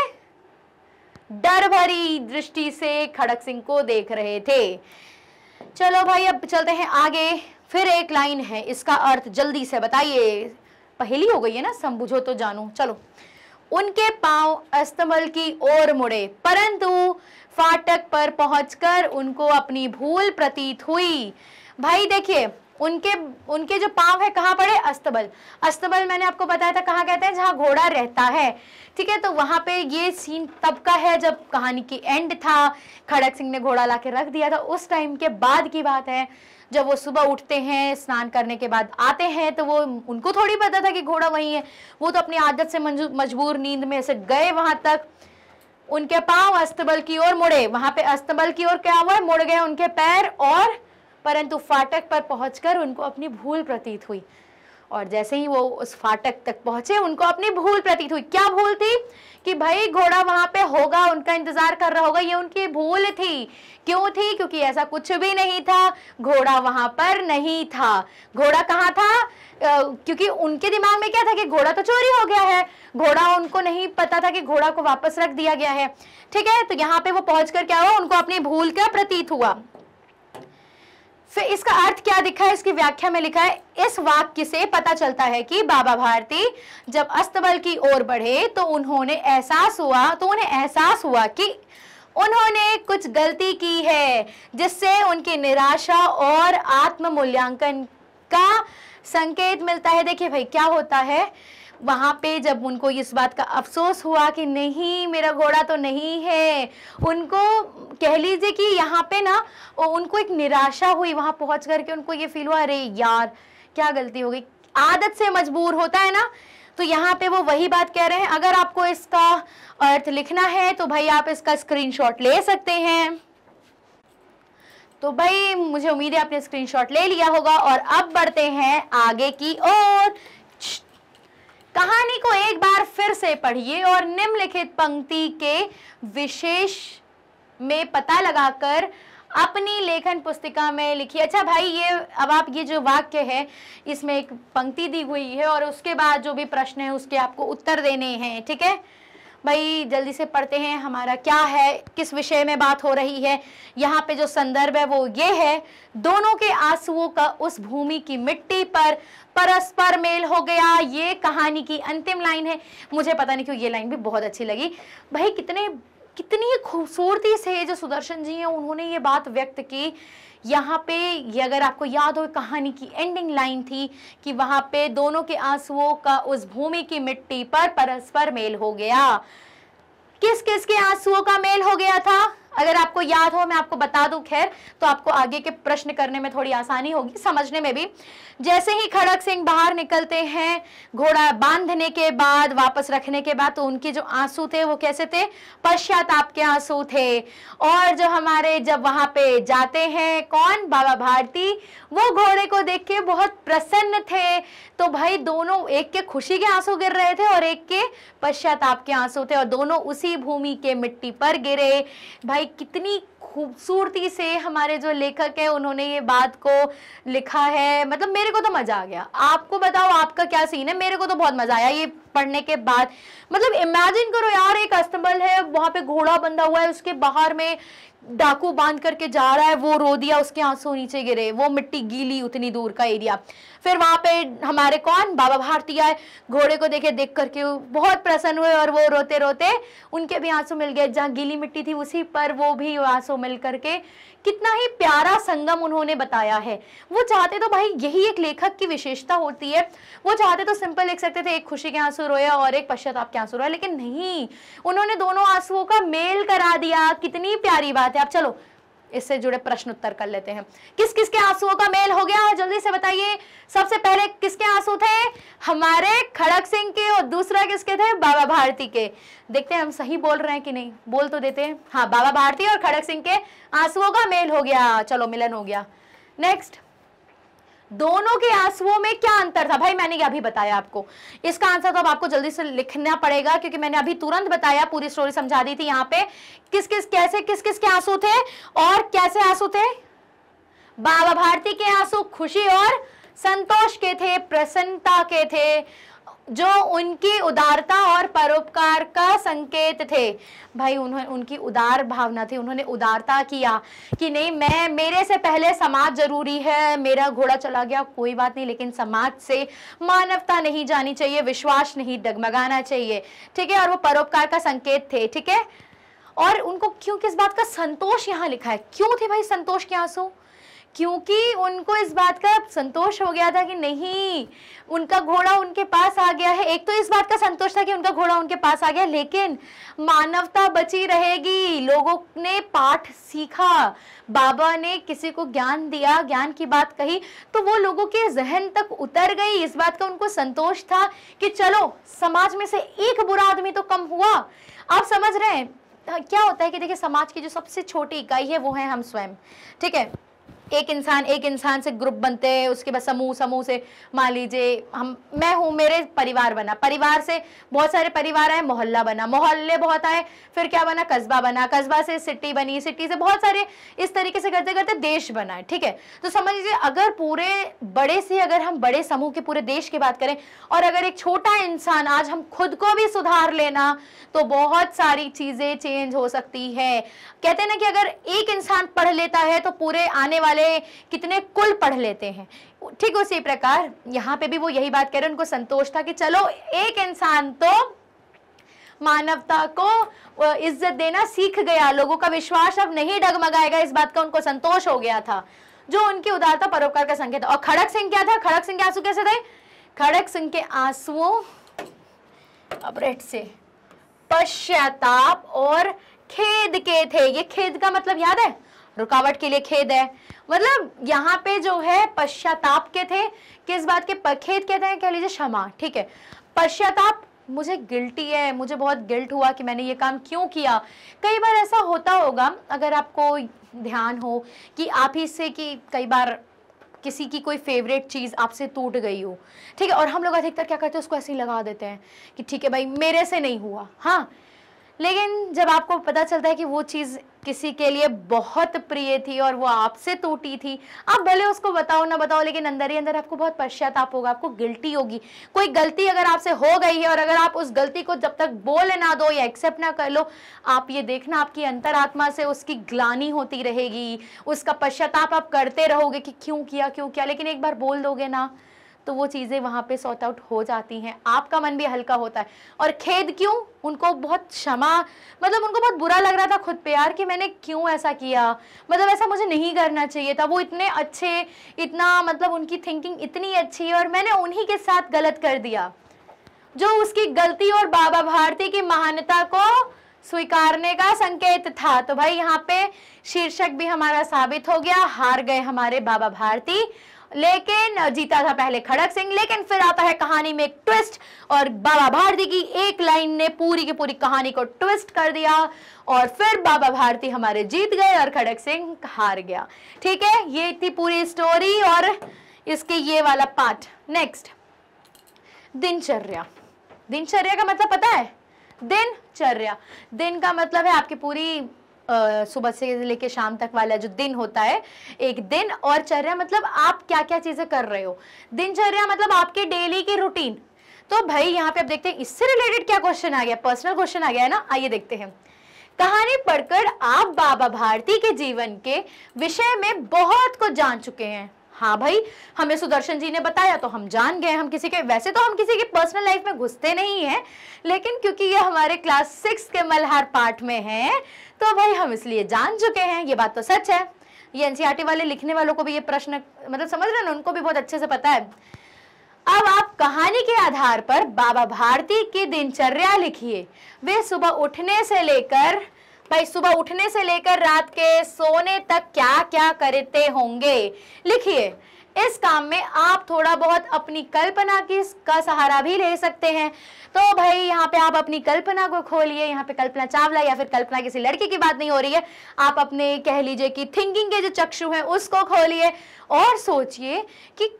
S1: डर भरी दृष्टि से खड़क सिंह को देख रहे थे चलो भाई अब चलते हैं आगे फिर एक लाइन है इसका अर्थ जल्दी से बताइए पहली हो गई है ना समझो तो जानू चलो उनके पांव अस्तमल की ओर मुड़े परंतु फाटक पर पहुंचकर उनको अपनी भूल प्रतीत हुई भाई देखिए उनके उनके जो पाँव है कहाँ पड़े अस्तबल अस्तबल मैंने आपको बताया था कहाँ कहते हैं जहाँ घोड़ा रहता है ठीक है तो वहां पे ये सीन तब का है जब कहानी की एंड था खड़क सिंह ने घोड़ा ला रख दिया था उस टाइम के बाद की बात है जब वो सुबह उठते हैं स्नान करने के बाद आते हैं तो वो उनको थोड़ी पता था कि घोड़ा वहीं है वो तो अपनी आदत से मजबूर नींद में से गए वहां तक उनके पाँव अस्तबल की ओर मुड़े वहां पे अस्तबल की ओर क्या हुआ है मुड़ गए उनके पैर और परंतु फाटक पर पहुंचकर उनको अपनी भूल प्रतीत हुई और जैसे ही वो उस फाटक तक पहुंचे उनको अपनी भूल प्रतीत हुई क्या भूल थी कि भाई घोड़ा वहां पे होगा उनका इंतजार कर रहा होगा ये उनकी भूल थी क्यों थी क्योंकि ऐसा कुछ भी नहीं था घोड़ा वहां पर नहीं था घोड़ा कहाँ था आ, क्योंकि उनके दिमाग में क्या था कि घोड़ा तो चोरी हो गया है घोड़ा उनको नहीं पता था कि घोड़ा को वापस रख दिया गया है ठीक है तो यहाँ पे वो पहुंचकर क्या हुआ उनको अपनी भूल का प्रतीत हुआ फिर इसका अर्थ क्या दिखा है इसकी व्याख्या में लिखा है इस वाक्य से पता चलता है कि बाबा भारती जब अस्तबल की ओर बढ़े तो उन्होंने एहसास हुआ तो उन्हें एहसास हुआ कि उन्होंने कुछ गलती की है जिससे उनकी निराशा और आत्म मूल्यांकन का संकेत मिलता है देखिए भाई क्या होता है वहां पे जब उनको इस बात का अफसोस हुआ कि नहीं मेरा घोड़ा तो नहीं है उनको कह लीजिए कि यहाँ पे ना उनको एक निराशा हुई वहां पहुंच करके उनको ये फील हुआ अरे यार क्या गलती हो गई आदत से मजबूर होता है ना तो यहाँ पे वो वही बात कह रहे हैं अगर आपको इसका अर्थ लिखना है तो भाई आप इसका स्क्रीनशॉट ले सकते हैं तो भाई मुझे उम्मीद है आपने स्क्रीनशॉट ले लिया होगा और अब बढ़ते हैं आगे की ओर कहानी को एक बार फिर से पढ़िए और निम्नलिखित पंक्ति के विशेष में पता लगाकर अपनी लेखन पुस्तिका में लिखिए अच्छा भाई ये अब आप ये जो वाक्य है इसमें एक पंक्ति दी हुई है और उसके बाद जो भी प्रश्न है उसके आपको उत्तर देने हैं ठीक है भाई जल्दी से पढ़ते हैं हमारा क्या है किस विषय में बात हो रही है यहाँ पे जो संदर्भ है वो ये है दोनों के आंसुओं का उस भूमि की मिट्टी पर परस्पर मेल हो गया ये कहानी की अंतिम लाइन है मुझे पता नहीं क्यों ये लाइन भी बहुत अच्छी लगी भाई कितने कितनी खूबसूरती से जो सुदर्शन जी हैं उन्होंने ये बात व्यक्त की यहाँ पे ये अगर आपको याद हो कहानी की एंडिंग लाइन थी कि वहां पे दोनों के आंसुओं का उस भूमि की मिट्टी पर परस्पर मेल हो गया किस किस के आंसुओं का मेल हो गया था अगर आपको याद हो मैं आपको बता दूं खैर तो आपको आगे के प्रश्न करने में थोड़ी आसानी होगी समझने में भी जैसे ही खड़क सिंह बाहर निकलते हैं घोड़ा बांधने के बाद वापस रखने के बाद तो उनके जो आंसू थे वो कैसे थे पश्चाताप के आंसू थे और जो हमारे जब वहां पे जाते हैं कौन बाबा भारती वो घोड़े को देख के बहुत प्रसन्न थे तो भाई दोनों एक के खुशी के आंसू गिर रहे थे और एक के पश्चाताप के आंसू थे और दोनों उसी भूमि के मिट्टी पर गिरे भाई भाई कितनी खूबसूरती से हमारे जो लेखक हैं उन्होंने ये बात को लिखा है मतलब मेरे को तो मज़ा आ गया आपको बताओ आपका क्या सीन है मेरे को तो बहुत मज़ा आया ये पढ़ने के बाद मतलब इमेजिन करो यार एक अस्तबल है वहां पे घोड़ा बंधा हुआ है उसके बाहर में डाकू बांध करके जा रहा है वो रो दिया उसके आंसू नीचे गिरे वो मिट्टी गीली उतनी दूर का एरिया फिर वहां पे हमारे कौन बाबा भारती आए घोड़े को देखे देख करके बहुत प्रसन्न हुए और वो रोते रोते उनके भी आंसू मिल गए जहाँ गीली मिट्टी थी उसी पर वो भी आंसू मिल करके कितना ही प्यारा संगम उन्होंने बताया है वो चाहते तो भाई यही एक लेखक की विशेषता होती है वो चाहते तो सिंपल लिख सकते थे एक खुशी के आंसू रोया और एक पश्चाताप के आंसू रोया लेकिन नहीं उन्होंने दोनों आंसुओं का मेल करा दिया कितनी प्यारी बात है आप चलो इससे जुड़े प्रश्न उत्तर कर लेते हैं किस किस के आंसुओं का मेल हो गया है जल्दी से बताइए सबसे पहले किसके आंसू थे हमारे खड़क सिंह के और दूसरा किसके थे बाबा भारती के देखते हैं हम सही बोल रहे हैं कि नहीं बोल तो देते हैं हाँ बाबा भारती और खड़क सिंह के आंसुओं का मेल हो गया चलो मिलन हो गया नेक्स्ट दोनों के आंसुओं में क्या अंतर था भाई मैंने अभी बताया आपको इसका आंसर तो अब आपको जल्दी से लिखना पड़ेगा क्योंकि मैंने अभी तुरंत बताया पूरी स्टोरी समझा दी थी यहां पे किस किस कैसे किस किस के आंसू थे और कैसे आंसू थे बाबा भारती के आंसू खुशी और संतोष के थे प्रसन्नता के थे जो उनकी उदारता और परोपकार का संकेत थे भाई उन्होंने उनकी उदार भावना थी उन्होंने उदारता किया कि नहीं मैं मेरे से पहले समाज जरूरी है मेरा घोड़ा चला गया कोई बात नहीं लेकिन समाज से मानवता नहीं जानी चाहिए विश्वास नहीं डगमगाना चाहिए ठीक है और वो परोपकार का संकेत थे ठीक है और उनको क्यों किस बात का संतोष यहाँ लिखा है क्यों थे भाई संतोष के आंसू क्योंकि उनको इस बात का संतोष हो गया था कि नहीं उनका घोड़ा उनके पास आ गया है एक तो इस बात का संतोष था कि उनका घोड़ा उनके पास आ गया लेकिन मानवता बची रहेगी लोगों ने पाठ सीखा बाबा ने किसी को ज्ञान दिया ज्ञान की बात कही तो वो लोगों के जहन तक उतर गई इस बात का उनको संतोष था कि चलो समाज में से एक बुरा आदमी तो कम हुआ आप समझ रहे हैं क्या होता है कि देखिए समाज की जो सबसे छोटी इकाई है वो है हम स्वयं ठीक है एक इंसान एक इंसान से ग्रुप बनते हैं उसके बाद समूह समूह से मान लीजिए हम मैं हूँ मेरे परिवार बना परिवार से बहुत सारे परिवार आए मोहल्ला बना मोहल्ले बहुत आए फिर क्या बना कस्बा बना कस्बा से सिटी बनी सिटी से बहुत सारे इस तरीके से करते करते देश बना है ठीक है तो समझ लीजिए अगर पूरे बड़े से अगर हम बड़े समूह के पूरे देश की बात करें और अगर एक छोटा इंसान आज हम खुद को भी सुधार लेना तो बहुत सारी चीज़ें चेंज हो सकती है कहते ना कि अगर एक इंसान पढ़ लेता है तो पूरे आने वाले वाले कितने कुल पढ़ लेते हैं ठीक उसी प्रकार यहाँ पे भी वो यही बात कह रहे हैं उनको संतोष था कि चलो एक इंसान तो मानवता को इज्जत देना सीख गया लोगों का विश्वास अब नहीं डगमगाएगा इस बात का उनको संतोष हो गया था जो उनकी उदारता परोपकार का संकेत और खड़क सिंह क्या था खड़क सिंह के आंसू कैसे थे खड़क सिंह के आंसुओं अपरेट से पश्चाताप और खेद के थे ये खेद का मतलब याद है रुकावट के लिए खेद है मतलब यहाँ पे जो है पश्चाताप के थे किस बात के खेद कहते हैं कह लीजिए क्षमा ठीक है पश्चाताप मुझे गिल्टी है मुझे बहुत गिल्ट हुआ कि मैंने ये काम क्यों किया कई बार ऐसा होता होगा अगर आपको ध्यान हो कि आप ही से कि कई बार किसी की कोई फेवरेट चीज़ आपसे टूट गई हो ठीक है और हम लोग अधिकतर क्या करते हैं उसको ऐसे ही लगा देते हैं कि ठीक है भाई मेरे से नहीं हुआ हाँ लेकिन जब आपको पता चलता है कि वो चीज़ किसी के लिए बहुत प्रिय थी और वो आपसे टूटी थी आप भले उसको बताओ ना बताओ लेकिन अंदर ही अंदर आपको बहुत पश्चाताप होगा आपको गिल्टी होगी कोई गलती अगर आपसे हो गई है और अगर आप उस गलती को जब तक बोल ना दो या एक्सेप्ट ना कर लो आप ये देखना आपकी अंतरात्मा से उसकी ग्लानी होती रहेगी उसका पश्चाताप आप करते रहोगे कि क्यों किया क्यों किया लेकिन एक बार बोल दोगे ना तो वो चीज़ें वहाँ पे सॉर्ट आउट हो जाती हैं आपका मन भी हल्का होता है और खेद क्यों उनको बहुत क्षमा मतलब उनको बहुत बुरा लग रहा था खुद पे यार कि मैंने क्यों ऐसा किया मतलब ऐसा मुझे नहीं करना चाहिए था वो इतने अच्छे इतना मतलब उनकी थिंकिंग इतनी अच्छी है और मैंने उन्हीं के साथ गलत कर दिया जो उसकी गलती और बाबा भारती की महानता को स्वीकारने का संकेत था तो भाई यहाँ पे शीर्षक भी हमारा साबित हो गया हार गए हमारे बाबा भारती लेकिन जीता था पहले खड़क सिंह लेकिन फिर आता है कहानी में एक ट्विस्ट और बाबा भारती की एक लाइन ने पूरी की पूरी कहानी को ट्विस्ट कर दिया और फिर बाबा भारती हमारे जीत गए और खड़क सिंह हार गया ठीक है ये थी पूरी स्टोरी और इसके ये वाला पार्ट नेक्स्ट दिनचर्या दिनचर्या का मतलब पता है दिनचर्या दिन का मतलब है आपकी पूरी सुबह से लेके शाम तक वाला जो दिन होता है एक दिन और चर्या मतलब आप क्या क्या चीज़ें कर रहे हो दिनचर्या मतलब आपके डेली की रूटीन तो भाई यहाँ पे आप देखते हैं इससे रिलेटेड क्या क्वेश्चन आ गया पर्सनल क्वेश्चन आ गया है ना आइए देखते हैं कहानी पढ़कर आप बाबा भारती के जीवन के विषय में बहुत कुछ जान चुके हैं हाँ भाई हमें सुदर्शन जी ने बताया तो हम जान गए हम किसी के वैसे तो हम किसी के पर्सनल लाइफ में घुसते नहीं हैं लेकिन क्योंकि ये हमारे क्लास सिक्स के मल्हार पार्ट में है तो भाई हम इसलिए जान चुके हैं ये बात तो सच है ये एनसीआर e वाले लिखने वालों को भी ये प्रश्न मतलब समझ रहे ना उनको भी बहुत अच्छे से पता है अब आप कहानी के आधार पर बाबा भारती की दिनचर्या लिखिए वे सुबह उठने से लेकर भाई सुबह उठने से लेकर रात के सोने तक क्या क्या करते होंगे लिखिए इस काम में आप थोड़ा बहुत अपनी कल्पना की का सहारा भी ले सकते हैं तो भाई यहाँ पे आप अपनी कल्पना को खोलिए यहाँ पे कल्पना चावला या फिर कल्पना किसी लड़की की बात नहीं हो रही है आप अपने कह लीजिए कि थिंकिंग के जो चक्षु हैं उसको खोलिए और सोचिए कि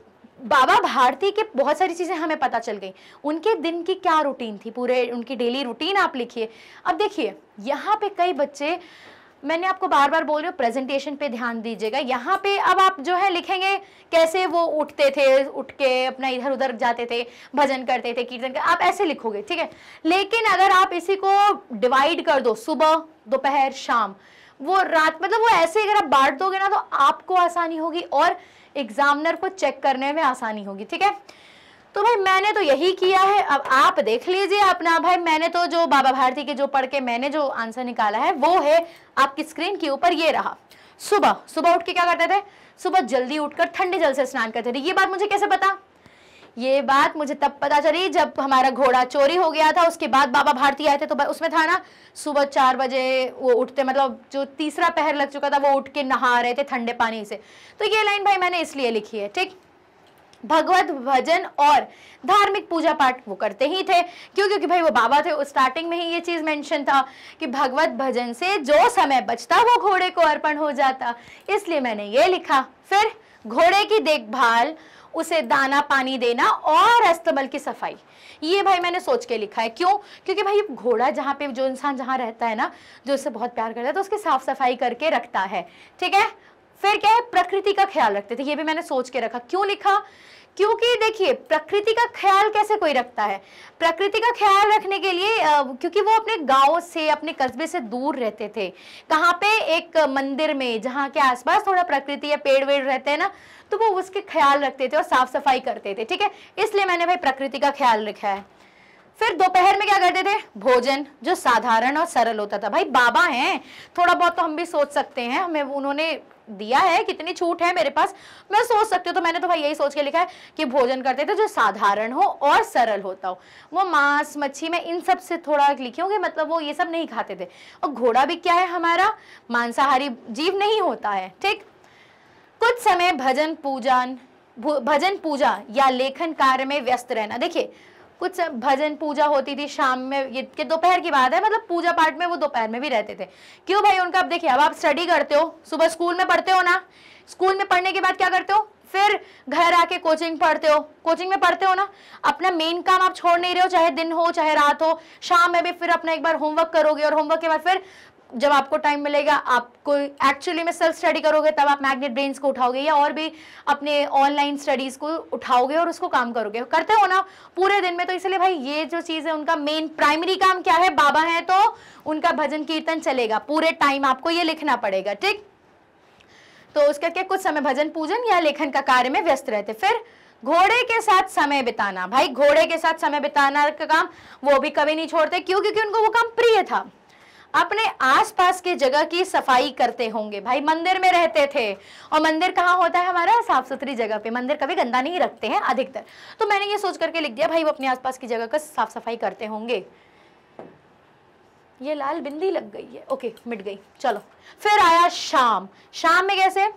S1: बाबा भारती के बहुत सारी चीज़ें हमें पता चल गई उनके दिन की क्या रूटीन थी पूरे उनकी डेली रूटीन आप लिखिए अब देखिए यहाँ पे कई बच्चे मैंने आपको बार बार बोल रही हूँ प्रेजेंटेशन पे ध्यान दीजिएगा यहाँ पे अब आप जो है लिखेंगे कैसे वो उठते थे उठ के अपना इधर उधर जाते थे भजन करते थे कीर्तन कर आप ऐसे लिखोगे ठीक है लेकिन अगर आप इसी को डिवाइड कर दो सुबह दोपहर शाम वो रात मतलब वो ऐसे अगर आप बांट दोगे ना तो आपको आसानी होगी और एग्जामिनर को चेक करने में आसानी होगी ठीक है तो भाई मैंने तो यही किया है अब आप देख लीजिए अपना भाई मैंने तो जो बाबा भारती के जो पढ़ के मैंने जो आंसर निकाला है वो है आपकी स्क्रीन के ऊपर ये रहा सुबह सुबह उठ के क्या करते थे सुबह जल्दी उठकर ठंडे जल से स्नान करते थे ये बात मुझे कैसे पता ये बात मुझे तब पता चली जब हमारा घोड़ा चोरी हो गया था उसके बाद बाबा भारती आए थे तो उसमें था ना सुबह चार बजे वो उठते मतलब जो तीसरा पहर लग चुका था वो उठ के नहा रहे थे ठंडे पानी से तो ये लाइन भाई मैंने इसलिए लिखी है ठीक भगवत भजन और धार्मिक पूजा पाठ वो करते ही थे क्यों क्योंकि भाई वो बाबा थे स्टार्टिंग में ही ये चीज़ मेंशन था कि भगवत भजन से जो समय बचता वो घोड़े को अर्पण हो जाता इसलिए मैंने ये लिखा फिर घोड़े की देखभाल उसे दाना पानी देना और अस्तबल की सफाई ये भाई मैंने सोच के लिखा है क्यों क्योंकि भाई घोड़ा जहाँ पे जो इंसान जहाँ रहता है ना जो उससे बहुत प्यार करता है तो उसकी साफ सफाई करके रखता है ठीक है फिर क्या है प्रकृति का ख्याल रखते थे ये भी मैंने सोच के रखा क्यों लिखा क्योंकि देखिए प्रकृति का ख्याल कैसे कोई रखता है प्रकृति का ख्याल रखने के लिए क्योंकि वो अपने गांव से अपने कस्बे से दूर रहते थे कहाँ पे एक मंदिर में जहाँ के आसपास थोड़ा प्रकृति या पेड़ वेड़ रहते हैं ना तो वो उसके ख्याल रखते थे और साफ सफाई करते थे ठीक है इसलिए मैंने भाई प्रकृति का ख्याल रखा है फिर दोपहर में क्या करते थे भोजन जो साधारण और सरल होता था भाई बाबा हैं थोड़ा बहुत तो हम भी सोच सकते हैं हमें उन्होंने दिया है कितनी छूट है मेरे पास मैं सोच सकती हूँ तो मैंने तो भाई यही सोच के लिखा है कि भोजन करते थे जो साधारण हो और सरल होता हो वो मांस मच्छी में इन सब से थोड़ा लिखी होंगे मतलब वो ये सब नहीं खाते थे और घोड़ा भी क्या है हमारा मांसाहारी जीव नहीं होता है ठीक कुछ समय भजन पूजन भजन पूजा या लेखन कार्य में व्यस्त रहना देखिये कुछ भजन पूजा होती थी शाम में ये दोपहर की बात है मतलब पूजा पाठ में वो दोपहर में भी रहते थे क्यों भाई उनका अब देखिए अब आप स्टडी करते हो सुबह स्कूल में पढ़ते हो ना स्कूल में पढ़ने के बाद क्या करते हो फिर घर आके कोचिंग पढ़ते हो कोचिंग में पढ़ते हो ना अपना मेन काम आप छोड़ नहीं रहे हो चाहे दिन हो चाहे रात हो शाम में भी फिर अपना एक बार होमवर्क करोगे और होमवर्क के बाद फिर जब आपको टाइम मिलेगा आपको एक्चुअली में सेल्फ स्टडी करोगे तब आप मैग्नेट ब्रेन्स को उठाओगे या और भी अपने ऑनलाइन स्टडीज़ को उठाओगे और उसको काम करोगे करते हो ना पूरे दिन में तो इसलिए भाई ये जो चीज़ है उनका मेन प्राइमरी काम क्या है बाबा है तो उनका भजन कीर्तन चलेगा पूरे टाइम आपको ये लिखना पड़ेगा ठीक तो उसके क्या कुछ समय भजन पूजन या लेखन का कार्य में व्यस्त रहते फिर घोड़े के साथ समय बिताना भाई घोड़े के साथ समय बिताना का काम वो भी कभी नहीं छोड़ते क्यों क्योंकि उनको वो काम प्रिय था अपने आसपास के जगह की सफाई करते होंगे भाई मंदिर में रहते थे और मंदिर कहाँ होता है हमारा साफ सुथरी जगह पे मंदिर कभी गंदा नहीं रखते हैं अधिकतर तो मैंने ये सोच करके लिख दिया भाई वो अपने आसपास की जगह का साफ सफाई करते होंगे ये लाल बिंदी लग गई है ओके मिट गई चलो फिर आया शाम शाम में कैसे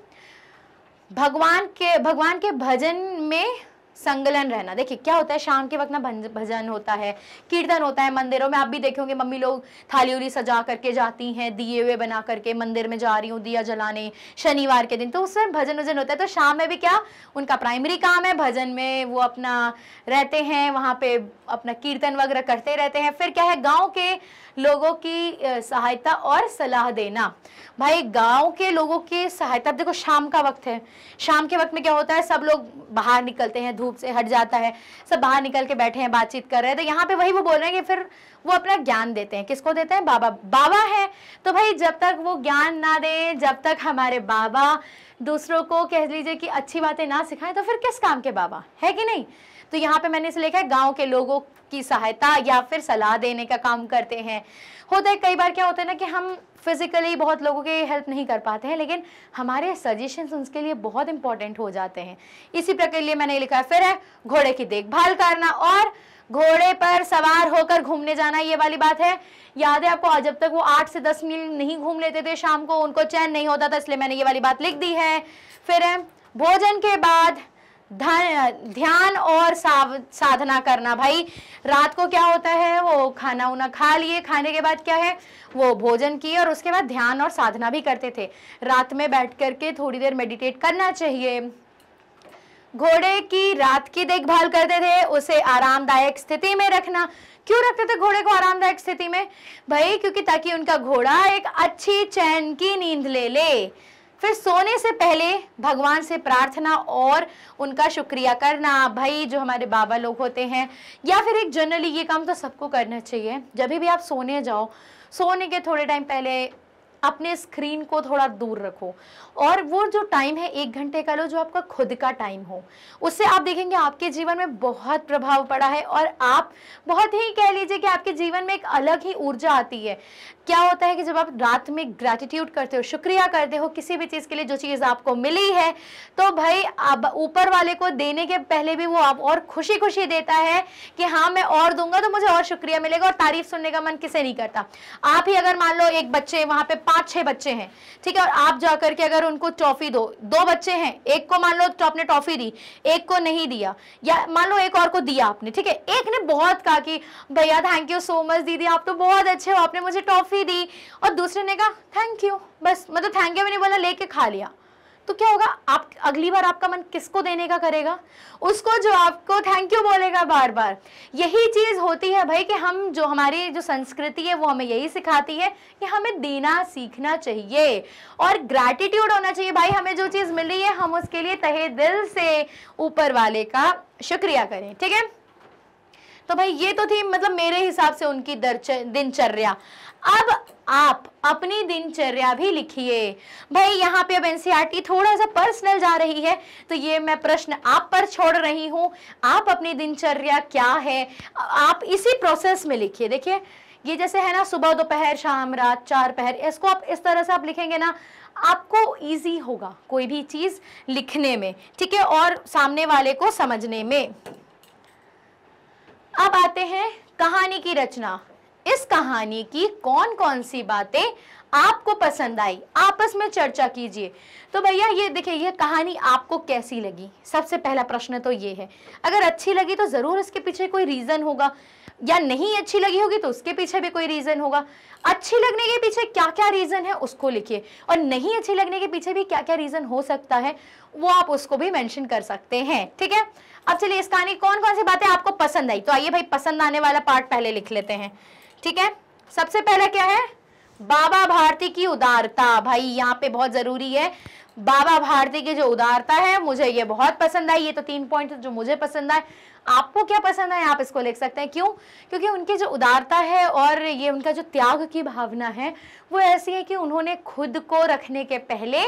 S1: भगवान के भगवान के भजन में संगलन रहना देखिए क्या होता है शाम के वक्त ना भजन होता है कीर्तन होता है मंदिरों में आप भी देखे होंगे मम्मी लोग थाली उली सजा करके जाती हैं दिए हुए बना करके मंदिर में जा रही हूँ दिया जलाने शनिवार के दिन तो उस समय भजन वजन होता है तो शाम में भी क्या उनका प्राइमरी काम है भजन में वो अपना रहते हैं वहाँ पे अपना कीर्तन वगैरह करते रहते हैं फिर क्या है गाँव के लोगों की सहायता और सलाह देना भाई गांव के लोगों की सहायता देखो शाम का वक्त है शाम के वक्त में क्या होता है सब लोग बाहर निकलते हैं धूप से हट जाता है सब बाहर निकल के बैठे हैं बातचीत कर रहे हैं तो यहाँ पे वही वो बोल रहे हैं कि फिर वो अपना ज्ञान देते हैं किसको देते हैं बाबा बाबा है तो भाई जब तक वो ज्ञान ना दें जब तक हमारे बाबा दूसरों को कह लीजिए कि अच्छी बातें ना सिखाएं तो फिर किस काम के बाबा है कि नहीं तो यहाँ पे मैंने इसे लिखा है गांव के लोगों की सहायता या फिर सलाह देने का काम करते हैं होता है कई बार क्या होता है ना कि हम फिजिकली बहुत लोगों के हेल्प नहीं कर पाते हैं लेकिन हमारे सजेशंस उनके लिए बहुत इंपॉर्टेंट हो जाते हैं इसी प्रकार लिए मैंने लिखा है फिर है घोड़े की देखभाल करना और घोड़े पर सवार होकर घूमने जाना ये वाली बात है याद है आपको जब तक वो आठ से दस मील नहीं घूम लेते थे शाम को उनको चैन नहीं होता था इसलिए मैंने ये वाली बात लिख दी है फिर है भोजन के बाद ध्यान और साधना करना भाई रात को क्या होता है वो खाना उना खा लिए खाने के बाद क्या है वो भोजन किए और उसके बाद ध्यान और साधना भी करते थे रात में बैठ करके थोड़ी देर मेडिटेट करना चाहिए घोड़े की रात की देखभाल करते थे उसे आरामदायक स्थिति में रखना क्यों रखते थे घोड़े को आरामदायक स्थिति में भाई क्योंकि ताकि उनका घोड़ा एक अच्छी चैन की नींद ले ले फिर सोने से पहले भगवान से प्रार्थना और उनका शुक्रिया करना भाई जो हमारे बाबा लोग होते हैं या फिर एक जनरली ये काम तो सबको करना चाहिए जब भी आप सोने जाओ सोने के थोड़े टाइम पहले अपने स्क्रीन को थोड़ा दूर रखो और वो जो टाइम है एक घंटे का लो जो आपका खुद का टाइम हो उससे आप देखेंगे आपके जीवन में बहुत प्रभाव पड़ा है और आप बहुत ही कह लीजिए कि आपके जीवन में एक अलग ही ऊर्जा आती है क्या होता है कि जब आप रात में ग्रेटिट्यूड करते हो शुक्रिया करते हो किसी भी चीज़ के लिए जो चीज़ आपको मिली है तो भाई अब ऊपर वाले को देने के पहले भी वो आप और खुशी खुशी देता है कि हाँ मैं और दूंगा तो मुझे और शुक्रिया मिलेगा और तारीफ सुनने का मन किसे नहीं करता आप ही अगर मान लो एक बच्चे वहाँ पे पाँच छः बच्चे हैं ठीक है और आप जा करके अगर उनको ट्रॉफी दो दो बच्चे हैं एक को मान लो तो आपने ट्रॉफी दी एक को नहीं दिया या मान लो एक और को दिया आपने ठीक है एक ने बहुत कहा कि भैया थैंक यू सो मच दीदी आप तो बहुत अच्छे हो आपने मुझे ट्रॉफी पैसे दी और दूसरे ने कहा थैंक यू बस मतलब थैंक यू मैंने बोला लेके खा लिया तो क्या होगा आप अगली बार आपका मन किसको देने का करेगा उसको जो आपको थैंक यू बोलेगा बार बार यही चीज़ होती है भाई कि हम जो हमारी जो संस्कृति है वो हमें यही सिखाती है कि हमें देना सीखना चाहिए और ग्रैटिट्यूड होना चाहिए भाई हमें जो चीज़ मिली है हम उसके लिए तहे दिल से ऊपर वाले का शुक्रिया करें ठीक है तो भाई ये तो थी मतलब मेरे हिसाब से उनकी दिनचर्या अब आप अपनी दिनचर्या भी लिखिए भाई यहाँ पे अब एनसीईआरटी e थोड़ा सा पर्सनल जा रही है तो ये मैं प्रश्न आप पर छोड़ रही हूँ आप अपनी दिनचर्या क्या है आप इसी प्रोसेस में लिखिए देखिए ये जैसे है ना सुबह दोपहर शाम रात चार पहर इसको आप इस तरह से आप लिखेंगे ना आपको इजी होगा कोई भी चीज़ लिखने में ठीक है और सामने वाले को समझने में अब आते हैं कहानी की रचना इस कहानी की कौन कौन सी बातें आपको पसंद आई आपस में चर्चा कीजिए तो भैया ये देखिए ये कहानी आपको कैसी लगी सबसे पहला प्रश्न तो ये है अगर अच्छी लगी तो ज़रूर इसके पीछे कोई रीज़न होगा या नहीं अच्छी लगी होगी तो उसके पीछे भी कोई रीज़न होगा अच्छी लगने के पीछे क्या क्या रीज़न है उसको लिखिए और नहीं अच्छी लगने के पीछे भी क्या क्या रीज़न हो सकता है वो आप उसको भी मैंशन कर सकते हैं ठीक है अब चलिए इस कहानी कौन कौन सी बातें आपको पसंद आई तो आइए भाई पसंद आने वाला पार्ट पहले लिख लेते हैं ठीक है सबसे पहला क्या है बाबा भारती की उदारता भाई यहाँ पे बहुत जरूरी है बाबा भारती की जो उदारता है मुझे ये बहुत पसंद आई ये तो तीन पॉइंट जो मुझे पसंद आए आपको क्या पसंद आए आप इसको लिख सकते हैं क्यों क्योंकि उनकी जो उदारता है और ये उनका जो त्याग की भावना है वो ऐसी है कि उन्होंने खुद को रखने के पहले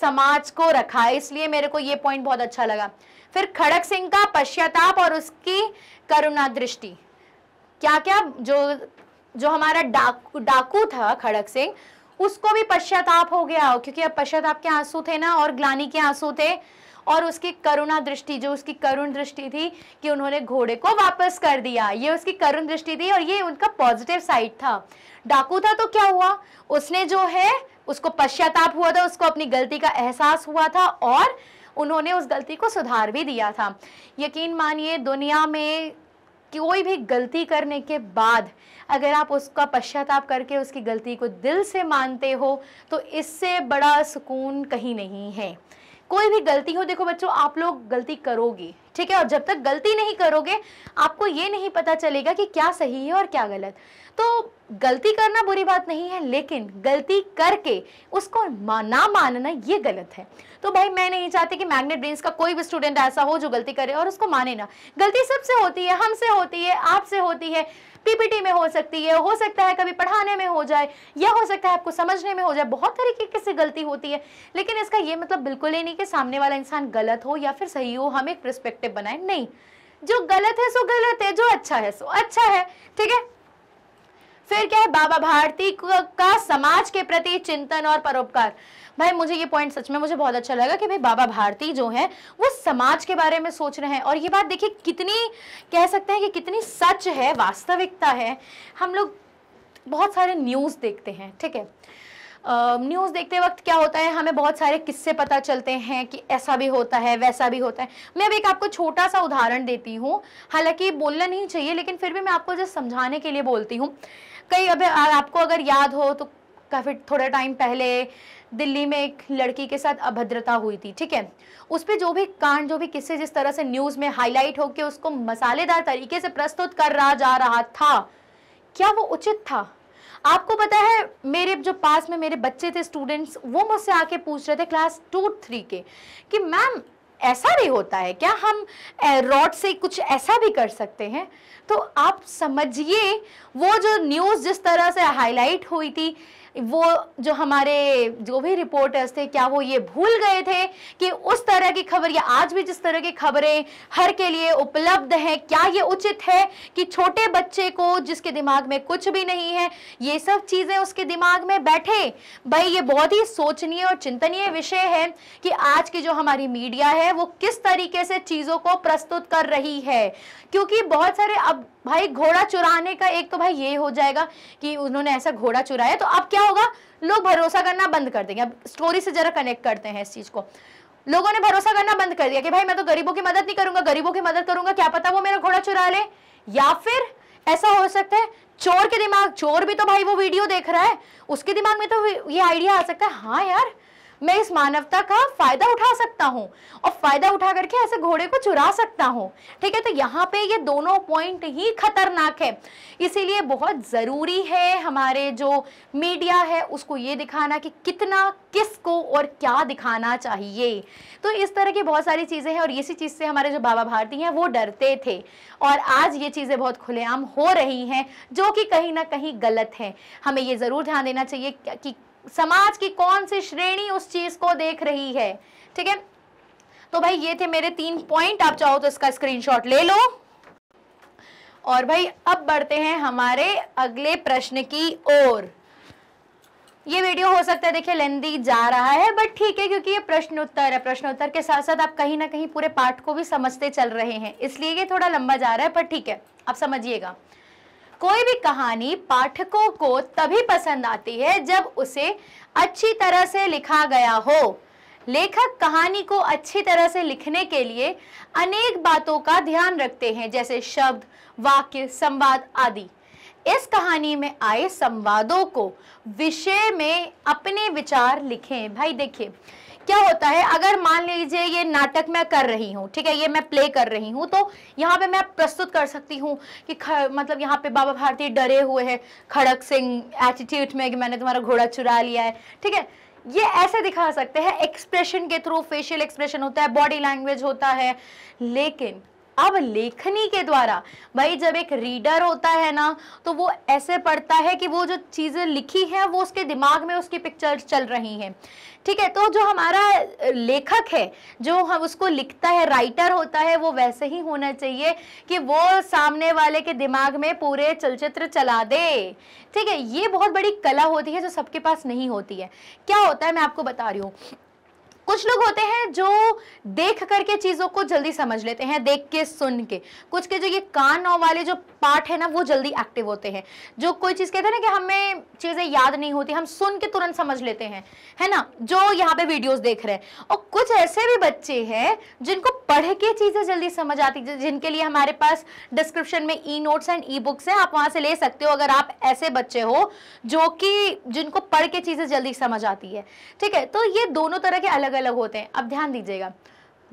S1: समाज को रखा इसलिए मेरे को ये पॉइंट बहुत अच्छा लगा फिर खड़ग सिंह का पश्चाताप और उसकी करुणा दृष्टि क्या क्या जो जो हमारा डाकू डाकू था खड़क सिंह उसको भी पश्चाताप हो गया क्योंकि अब पश्चाताप के आंसू थे ना और ग्लानी के आंसू थे और उसकी करुणा दृष्टि जो उसकी करुण दृष्टि थी कि उन्होंने घोड़े को वापस कर दिया ये उसकी करुण दृष्टि थी और ये उनका पॉजिटिव साइड था डाकू था तो क्या हुआ उसने जो है उसको पश्चाताप हुआ था उसको अपनी गलती का एहसास हुआ था और उन्होंने उस गलती को सुधार भी दिया था यकीन मानिए दुनिया में कोई भी गलती करने के बाद अगर आप उसका पश्चाताप करके उसकी गलती को दिल से मानते हो तो इससे बड़ा सुकून कहीं नहीं है कोई भी गलती हो देखो बच्चों आप लोग गलती करोगे ठीक है और जब तक गलती नहीं करोगे आपको ये नहीं पता चलेगा कि क्या सही है और क्या गलत तो गलती करना बुरी बात नहीं है लेकिन गलती करके उसको ना मानना ये गलत है तो भाई मैं नहीं चाहती कि मैग्नेट ब्रेन्स का कोई भी स्टूडेंट ऐसा हो जो गलती करे और उसको माने ना गलती सबसे होती है हमसे होती है आपसे होती है पीपीटी में हो सकती है हो सकता है कभी पढ़ाने में हो जाए या हो सकता है आपको समझने में हो जाए बहुत तरीके की गलती होती है लेकिन इसका ये मतलब बिल्कुल ही नहीं कि सामने वाला इंसान गलत हो या फिर सही हो हम एक प्रस्पेक्टिव बनाए नहीं जो गलत है सो गलत है जो अच्छा है सो अच्छा है ठीक है फिर क्या है बाबा भारती का समाज के प्रति चिंतन और परोपकार भाई मुझे ये पॉइंट सच में मुझे बहुत अच्छा लगा कि भाई बाबा भारती जो है वो समाज के बारे में सोच रहे हैं और ये बात देखिए कितनी कह सकते हैं कि कितनी सच है वास्तविकता है हम लोग बहुत सारे न्यूज़ देखते हैं ठीक है न्यूज़ देखते वक्त क्या होता है हमें बहुत सारे किस्से पता चलते हैं कि ऐसा भी होता है वैसा भी होता है मैं अभी एक आपको छोटा सा उदाहरण देती हूँ हालांकि बोलना नहीं चाहिए लेकिन फिर भी मैं आपको जो समझाने के लिए बोलती हूँ कई अभी आपको अगर याद हो तो काफ़ी थोड़ा टाइम पहले दिल्ली में एक लड़की के साथ अभद्रता हुई थी ठीक है उस पर जो भी कांड जो भी किस्से जिस तरह से न्यूज़ में हाईलाइट होकर उसको मसालेदार तरीके से प्रस्तुत कर रहा जा रहा था क्या वो उचित था आपको पता है मेरे जो पास में मेरे बच्चे थे स्टूडेंट्स वो मुझसे आके पूछ रहे थे क्लास टू थ्री के कि मैम ऐसा भी होता है क्या हम रॉड से कुछ ऐसा भी कर सकते हैं तो आप समझिए वो जो न्यूज़ जिस तरह से हाईलाइट हुई थी वो जो हमारे जो भी रिपोर्टर्स थे क्या वो ये भूल गए थे कि उस तरह की खबर या आज भी जिस तरह की खबरें हर के लिए उपलब्ध हैं क्या ये उचित है कि छोटे बच्चे को जिसके दिमाग में कुछ भी नहीं है ये सब चीज़ें उसके दिमाग में बैठे भाई ये बहुत ही सोचनीय और चिंतनीय विषय है कि आज की जो हमारी मीडिया है वो किस तरीके से चीज़ों को प्रस्तुत कर रही है क्योंकि बहुत सारे अब भाई घोड़ा चुराने का एक तो भाई ये हो जाएगा कि उन्होंने ऐसा घोड़ा चुराया तो अब क्या होगा लोग भरोसा करना बंद कर देंगे अब स्टोरी से जरा कनेक्ट करते हैं इस चीज़ को लोगों ने भरोसा करना बंद कर दिया कि भाई मैं तो गरीबों की मदद नहीं करूंगा गरीबों की मदद करूंगा क्या पता वो मेरा घोड़ा चुरा ले या फिर ऐसा हो सकता है चोर के दिमाग चोर भी तो भाई वो वीडियो देख रहा है उसके दिमाग में तो ये आइडिया आ सकता है हाँ यार मैं इस मानवता का फायदा उठा सकता हूँ और फायदा उठा करके ऐसे घोड़े को चुरा सकता हूँ ठीक है तो यहाँ पे ये दोनों पॉइंट ही खतरनाक है इसीलिए बहुत ज़रूरी है हमारे जो मीडिया है उसको ये दिखाना कि कितना किसको और क्या दिखाना चाहिए तो इस तरह की बहुत सारी चीज़ें हैं और इसी चीज़ से हमारे जो बाबा भारती हैं वो डरते थे और आज ये चीज़ें बहुत खुलेआम हो रही हैं जो कि कहीं ना कहीं गलत है हमें ये ज़रूर ध्यान देना चाहिए कि समाज की कौन सी श्रेणी उस चीज को देख रही है ठीक है तो भाई ये थे मेरे तीन पॉइंट आप चाहो तो इसका स्क्रीनशॉट ले लो और भाई अब बढ़ते हैं हमारे अगले प्रश्न की ओर ये वीडियो हो सकता है देखिए लेंदी जा रहा है बट ठीक है क्योंकि ये प्रश्न उत्तर है प्रश्नोत्तर के साथ साथ आप कहीं ना कहीं पूरे पाठ को भी समझते चल रहे हैं इसलिए ये थोड़ा लंबा जा रहा है पर ठीक है आप समझिएगा कोई भी कहानी पाठकों को तभी पसंद आती है जब उसे अच्छी तरह से लिखा गया हो लेखक कहानी को अच्छी तरह से लिखने के लिए अनेक बातों का ध्यान रखते हैं जैसे शब्द वाक्य संवाद आदि इस कहानी में आए संवादों को विषय में अपने विचार लिखें भाई देखिए क्या होता है अगर मान लीजिए ये नाटक मैं कर रही हूँ ठीक है ये मैं प्ले कर रही हूँ तो यहाँ पे मैं प्रस्तुत कर सकती हूँ कि मतलब यहाँ पे बाबा भारती डरे हुए हैं खड़क सिंह एटीट्यूड में कि मैंने तुम्हारा घोड़ा चुरा लिया है ठीक है ये ऐसे दिखा सकते हैं एक्सप्रेशन के थ्रू फेशियल एक्सप्रेशन होता है बॉडी लैंग्वेज होता है लेकिन अब लेखनी के द्वारा भाई जब एक रीडर होता है ना तो वो ऐसे पढ़ता है कि वो जो चीज़ें लिखी हैं वो उसके दिमाग में उसकी पिक्चर्स चल रही हैं ठीक है तो जो हमारा लेखक है जो हम उसको लिखता है राइटर होता है वो वैसे ही होना चाहिए कि वो सामने वाले के दिमाग में पूरे चलचित्र चला दे ठीक है ये बहुत बड़ी कला होती है जो सबके पास नहीं होती है क्या होता है मैं आपको बता रही हूँ कुछ लोग होते हैं जो देख करके चीज़ों को जल्दी समझ लेते हैं देख के सुन के कुछ के जो ये कान और वाले जो पार्ट है ना वो जल्दी एक्टिव होते हैं जो कोई चीज़ कहते हैं ना कि हमें चीज़ें याद नहीं होती हम सुन के तुरंत समझ लेते हैं है ना जो यहाँ पे वीडियोस देख रहे हैं और कुछ ऐसे भी बच्चे हैं जिनको पढ़ के चीज़ें जल्दी समझ आती जिनके लिए हमारे पास डिस्क्रिप्शन में e notes and e books हैं आप वहां से ले सकते हो अगर आप ऐसे बच्चे हो जो कि जिनको पढ़ के चीज़ें जल्दी समझ आती है ठीक है तो ये दोनों तरह के अलग अलग होते हैं अब ध्यान दीजिएगा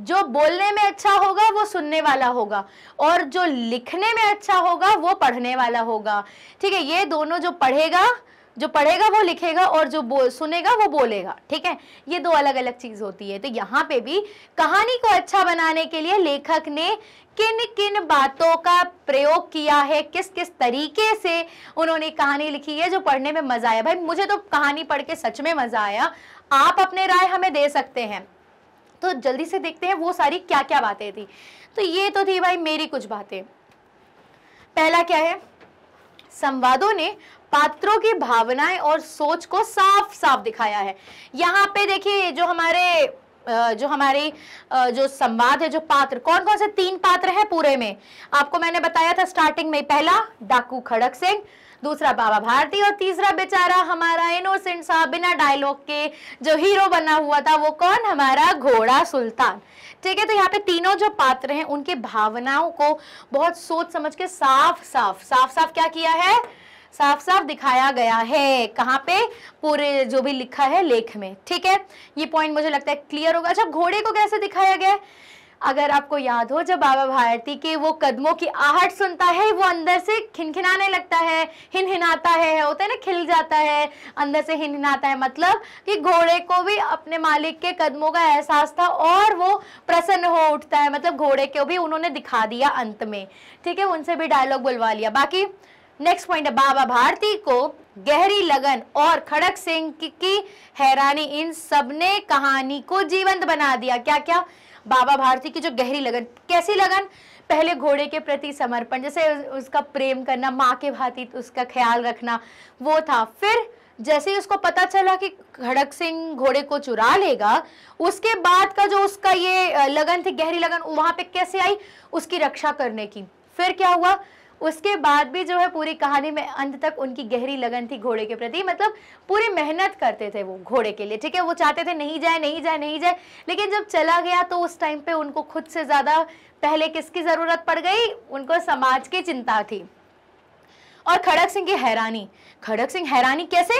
S1: जो बोलने में अच्छा होगा वो सुनने वाला होगा और जो लिखने में अच्छा होगा वो पढ़ने वाला होगा ठीक है ये दोनों जो पढ़ेगा जो पढ़ेगा वो लिखेगा और जो बोल सुनेगा वो बोलेगा ठीक है ये दो अलग अलग चीज होती है तो यहाँ पे भी कहानी को अच्छा बनाने के लिए लेखक ने किन किन बातों का प्रयोग किया है किस किस तरीके से उन्होंने कहानी लिखी है जो पढ़ने में मजा आया भाई मुझे तो कहानी पढ़ के सच में मजा आया आप अपने राय हमें दे सकते हैं तो जल्दी से देखते हैं वो सारी क्या क्या बातें थी तो ये तो थी भाई मेरी कुछ बातें पहला क्या है संवादों ने पात्रों की भावनाएं और सोच को साफ साफ दिखाया है यहाँ पे देखिए जो हमारे जो हमारे जो संवाद है जो पात्र कौन कौन से तीन पात्र हैं पूरे में आपको मैंने बताया था स्टार्टिंग में पहला डाकू खड़क सिंह दूसरा बाबा भारती और तीसरा बेचारा हमारा इनोसेंट सा बिना डायलॉग के जो हीरो बना हुआ था वो कौन हमारा घोड़ा सुल्तान ठीक है तो यहाँ पे तीनों जो पात्र हैं उनके भावनाओं को बहुत सोच समझ के साफ साफ साफ साफ क्या किया है साफ साफ दिखाया गया है कहाँ पे पूरे जो भी लिखा है लेख में ठीक है ये पॉइंट मुझे लगता है क्लियर होगा अच्छा घोड़े को कैसे दिखाया गया है अगर आपको याद हो जब बाबा भारती के वो कदमों की आहट सुनता है वो अंदर से खिनखिनाने लगता है हिनहिनाता है होता है ना खिल जाता है अंदर से हिनहिनाता है मतलब कि घोड़े को भी अपने मालिक के कदमों का एहसास था और वो प्रसन्न हो उठता है मतलब घोड़े को भी उन्होंने दिखा दिया अंत में ठीक है उनसे भी डायलॉग बुलवा लिया बाकी नेक्स्ट पॉइंट है बाबा भारती को गहरी लगन और खड़क सिंह की हैरानी इन सबने कहानी को जीवंत बना दिया क्या क्या बाबा भारती की जो गहरी लगन कैसी लगन पहले घोड़े के प्रति समर्पण जैसे उसका प्रेम करना माँ के भांति उसका ख्याल रखना वो था फिर जैसे ही उसको पता चला कि खड़क सिंह घोड़े को चुरा लेगा उसके बाद का जो उसका ये लगन थी गहरी लगन वहां पे कैसे आई उसकी रक्षा करने की फिर क्या हुआ उसके बाद भी जो है पूरी कहानी में अंत तक उनकी गहरी लगन थी घोड़े के प्रति मतलब पूरी मेहनत करते थे वो घोड़े के लिए ठीक है वो चाहते थे नहीं जाए नहीं जाए नहीं जाए लेकिन जब चला गया तो उस टाइम पे उनको खुद से ज़्यादा पहले किसकी ज़रूरत पड़ गई उनको समाज की चिंता थी और खड़क सिंह की हैरानी खड़क सिंह हैरानी कैसे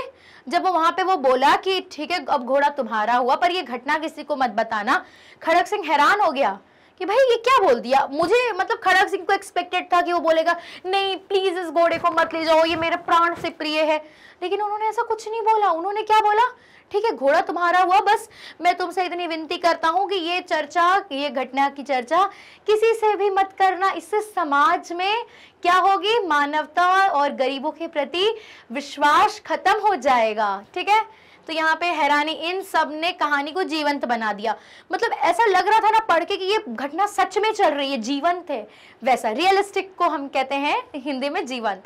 S1: जब वो वहां पे वो बोला कि ठीक है अब घोड़ा तुम्हारा हुआ पर ये घटना किसी को मत बताना खड़क सिंह हैरान हो गया कि भाई ये क्या बोल दिया मुझे मतलब खड़ग सिंह को एक्सपेक्टेड था कि वो बोलेगा नहीं प्लीज इस घोड़े को मत ले जाओ ये मेरे प्राण से प्रिय है लेकिन उन्होंने ऐसा कुछ नहीं बोला उन्होंने क्या बोला ठीक है घोड़ा तुम्हारा हुआ बस मैं तुमसे इतनी विनती करता हूँ कि ये चर्चा ये घटना की चर्चा किसी से भी मत करना इससे समाज में क्या होगी मानवता और गरीबों के प्रति विश्वास खत्म हो जाएगा ठीक है तो यहाँ पे हैरानी इन सब ने कहानी को जीवंत बना दिया मतलब ऐसा लग रहा था ना पढ़ के कि ये घटना सच में चल रही है जीवंत है वैसा रियलिस्टिक को हम कहते हैं हिंदी में जीवंत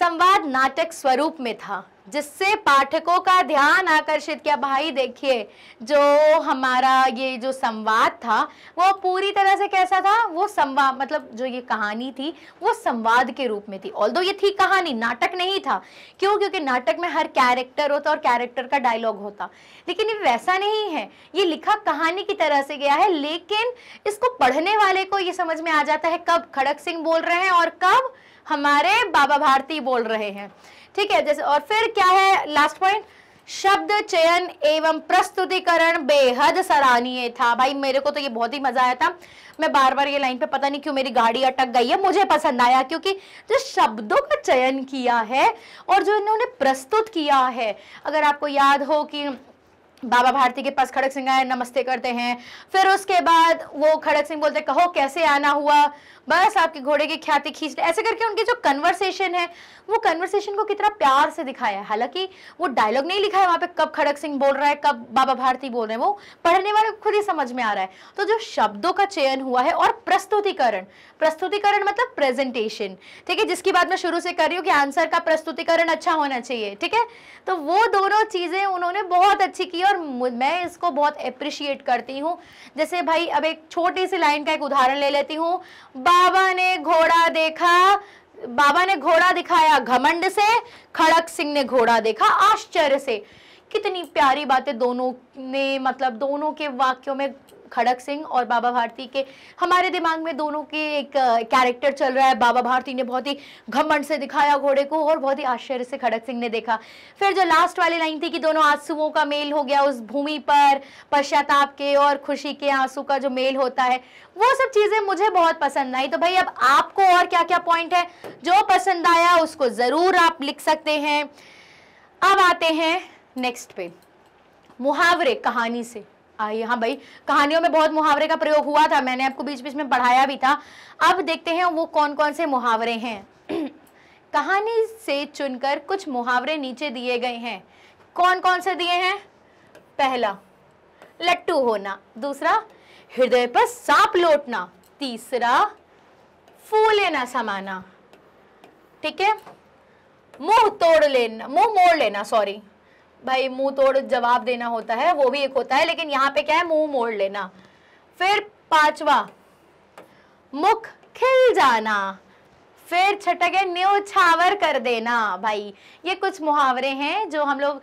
S1: संवाद नाटक स्वरूप में था जिससे पाठकों का ध्यान आकर्षित किया भाई देखिए जो हमारा ये जो संवाद था वो पूरी तरह से कैसा था वो संवाद मतलब जो ये कहानी थी वो संवाद के रूप में थी ऑल ये थी कहानी नाटक नहीं था क्यों क्योंकि नाटक में हर कैरेक्टर होता और कैरेक्टर का डायलॉग होता लेकिन ये वैसा नहीं है ये लिखा कहानी की तरह से गया है लेकिन इसको पढ़ने वाले को ये समझ में आ जाता है कब खड़क सिंह बोल रहे हैं और कब हमारे बाबा भारती बोल रहे हैं ठीक है जैसे और फिर क्या है लास्ट पॉइंट शब्द चयन एवं प्रस्तुतिकरण बेहद सराहनीय था भाई मेरे को तो ये बहुत ही मजा आया था मैं बार बार ये लाइन पे पता नहीं क्यों मेरी गाड़ी अटक गई है मुझे पसंद आया क्योंकि जो शब्दों का चयन किया है और जो इन्होंने प्रस्तुत किया है अगर आपको याद हो कि बाबा भारती के पास खड़क सिंह आए नमस्ते करते हैं फिर उसके बाद वो खड़क सिंह बोलते कहो कैसे आना हुआ बस आपके घोड़े की ख्याति खींच ऐसे करके उनकी जो कन्वर्सेशन है वो कन्वर्सेशन को कितना प्यार से दिखाया है हालांकि वो डायलॉग नहीं लिखा है वहां पे कब खड़क सिंह बोल रहा है कब बाबा भारती बोल रहे हैं वो पढ़ने वाले को खुद ही समझ में आ रहा है तो जो शब्दों का चयन हुआ है और प्रस्तुतिकरण प्रस्तुतिकरण मतलब प्रेजेंटेशन ठीक है जिसकी बात मैं शुरू से कर रही हूँ कि आंसर का प्रस्तुतिकरण अच्छा होना चाहिए ठीक है तो वो दोनों चीज़ें उन्होंने बहुत अच्छी की और मैं इसको बहुत अप्रिशिएट करती हूँ जैसे भाई अब एक छोटी सी लाइन का एक उदाहरण ले लेती हूँ बाबा ने घोड़ा देखा बाबा ने घोड़ा दिखाया घमंड से खड़क सिंह ने घोड़ा देखा आश्चर्य से कितनी प्यारी बातें दोनों ने मतलब दोनों के वाक्यों में खड़क सिंह और बाबा भारती के हमारे दिमाग में दोनों के एक कैरेक्टर चल रहा है बाबा भारती ने बहुत ही घमंड से दिखाया घोड़े को और बहुत ही आश्चर्य से खड़क सिंह ने देखा फिर जो लास्ट वाली लाइन थी कि दोनों आंसुओं का मेल हो गया उस भूमि पर पश्चाताप के और खुशी के आंसू का जो मेल होता है वो सब चीज़ें मुझे बहुत पसंद आई तो भाई अब आपको और क्या क्या पॉइंट है जो पसंद आया उसको ज़रूर आप लिख सकते हैं अब आते हैं नेक्स्ट पे मुहावरे कहानी से आई हाँ भाई कहानियों में बहुत मुहावरे का प्रयोग हुआ था मैंने आपको बीच बीच में पढ़ाया भी था अब देखते हैं वो कौन कौन से मुहावरे हैं कहानी से चुनकर कुछ मुहावरे नीचे दिए गए हैं कौन कौन से दिए हैं पहला लट्टू होना दूसरा हृदय पर सांप लौटना तीसरा फूले ना समाना ठीक है मुंह तोड़ लेना मुंह मोड़ लेना सॉरी भाई मुंह तोड़ जवाब देना होता है वो भी एक होता है लेकिन यहाँ पे क्या है मुंह मोड़ लेना फिर पांचवा मुख खिल जाना फिर छटके न्यू कर देना भाई ये कुछ मुहावरे हैं जो हम लोग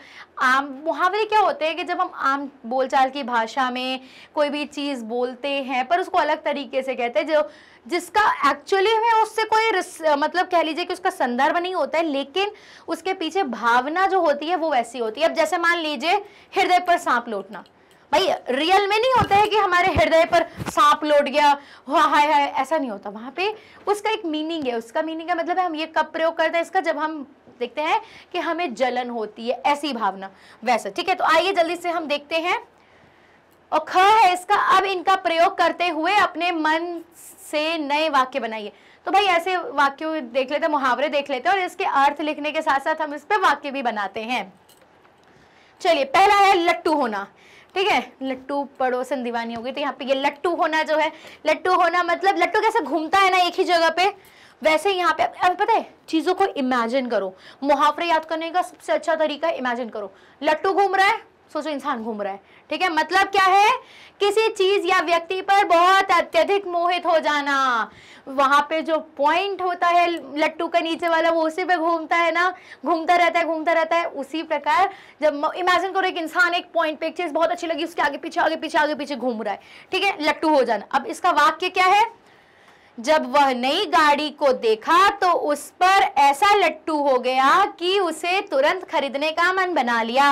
S1: आम मुहावरे क्या होते हैं कि जब हम आम बोलचाल की भाषा में कोई भी चीज़ बोलते हैं पर उसको अलग तरीके से कहते हैं जो जिसका एक्चुअली में उससे कोई मतलब कह लीजिए कि उसका संदर्भ नहीं होता है लेकिन उसके पीछे भावना जो होती है वो वैसी होती है अब जैसे मान लीजिए हृदय पर सांप लौटना भाई रियल में नहीं होता है कि हमारे हृदय पर सांप लौट गया हाँ, हाय हाय ऐसा नहीं होता वहाँ पे उसका एक मीनिंग है उसका मीनिंग का मतलब है हम ये कब प्रयोग करते हैं इसका जब हम देखते हैं कि हमें जलन होती है ऐसी भावना वैसा ठीक है तो आइए जल्दी से हम देखते हैं और ख है इसका अब इनका प्रयोग करते हुए अपने मन से नए वाक्य बनाइए तो भाई ऐसे वाक्य देख लेते हैं मुहावरे देख लेते हैं और इसके अर्थ लिखने के साथ साथ हम इस पर वाक्य भी बनाते हैं चलिए पहला है लट्टू होना ठीक है लट्टू पड़ोसन दीवानी हो गई तो यहाँ पे ये लट्टू होना जो है लट्टू होना मतलब लट्टू कैसे घूमता है ना एक ही जगह पे वैसे यहाँ पे अब पता है चीज़ों को इमेजिन करो मुहावरे याद करने का सबसे अच्छा तरीका इमेजिन करो लट्टू घूम रहा है सोचो इंसान घूम रहा है ठीक है मतलब क्या है किसी चीज या व्यक्ति पर बहुत अत्यधिक मोहित हो जाना वहां पे जो पॉइंट होता है लट्टू का नीचे वाला वो उसी पे घूमता है ना घूमता रहता है घूमता रहता है उसी प्रकार जब इमेजिन करो एक इंसान एक पॉइंट पे एक चीज बहुत अच्छी लगी उसके आगे पीछे आगे पीछे आगे पीछे घूम रहा है ठीक है लट्टू हो जाना अब इसका वाक्य क्या है जब वह नई गाड़ी को देखा तो उस पर ऐसा लट्टू हो गया कि उसे तुरंत खरीदने का मन बना लिया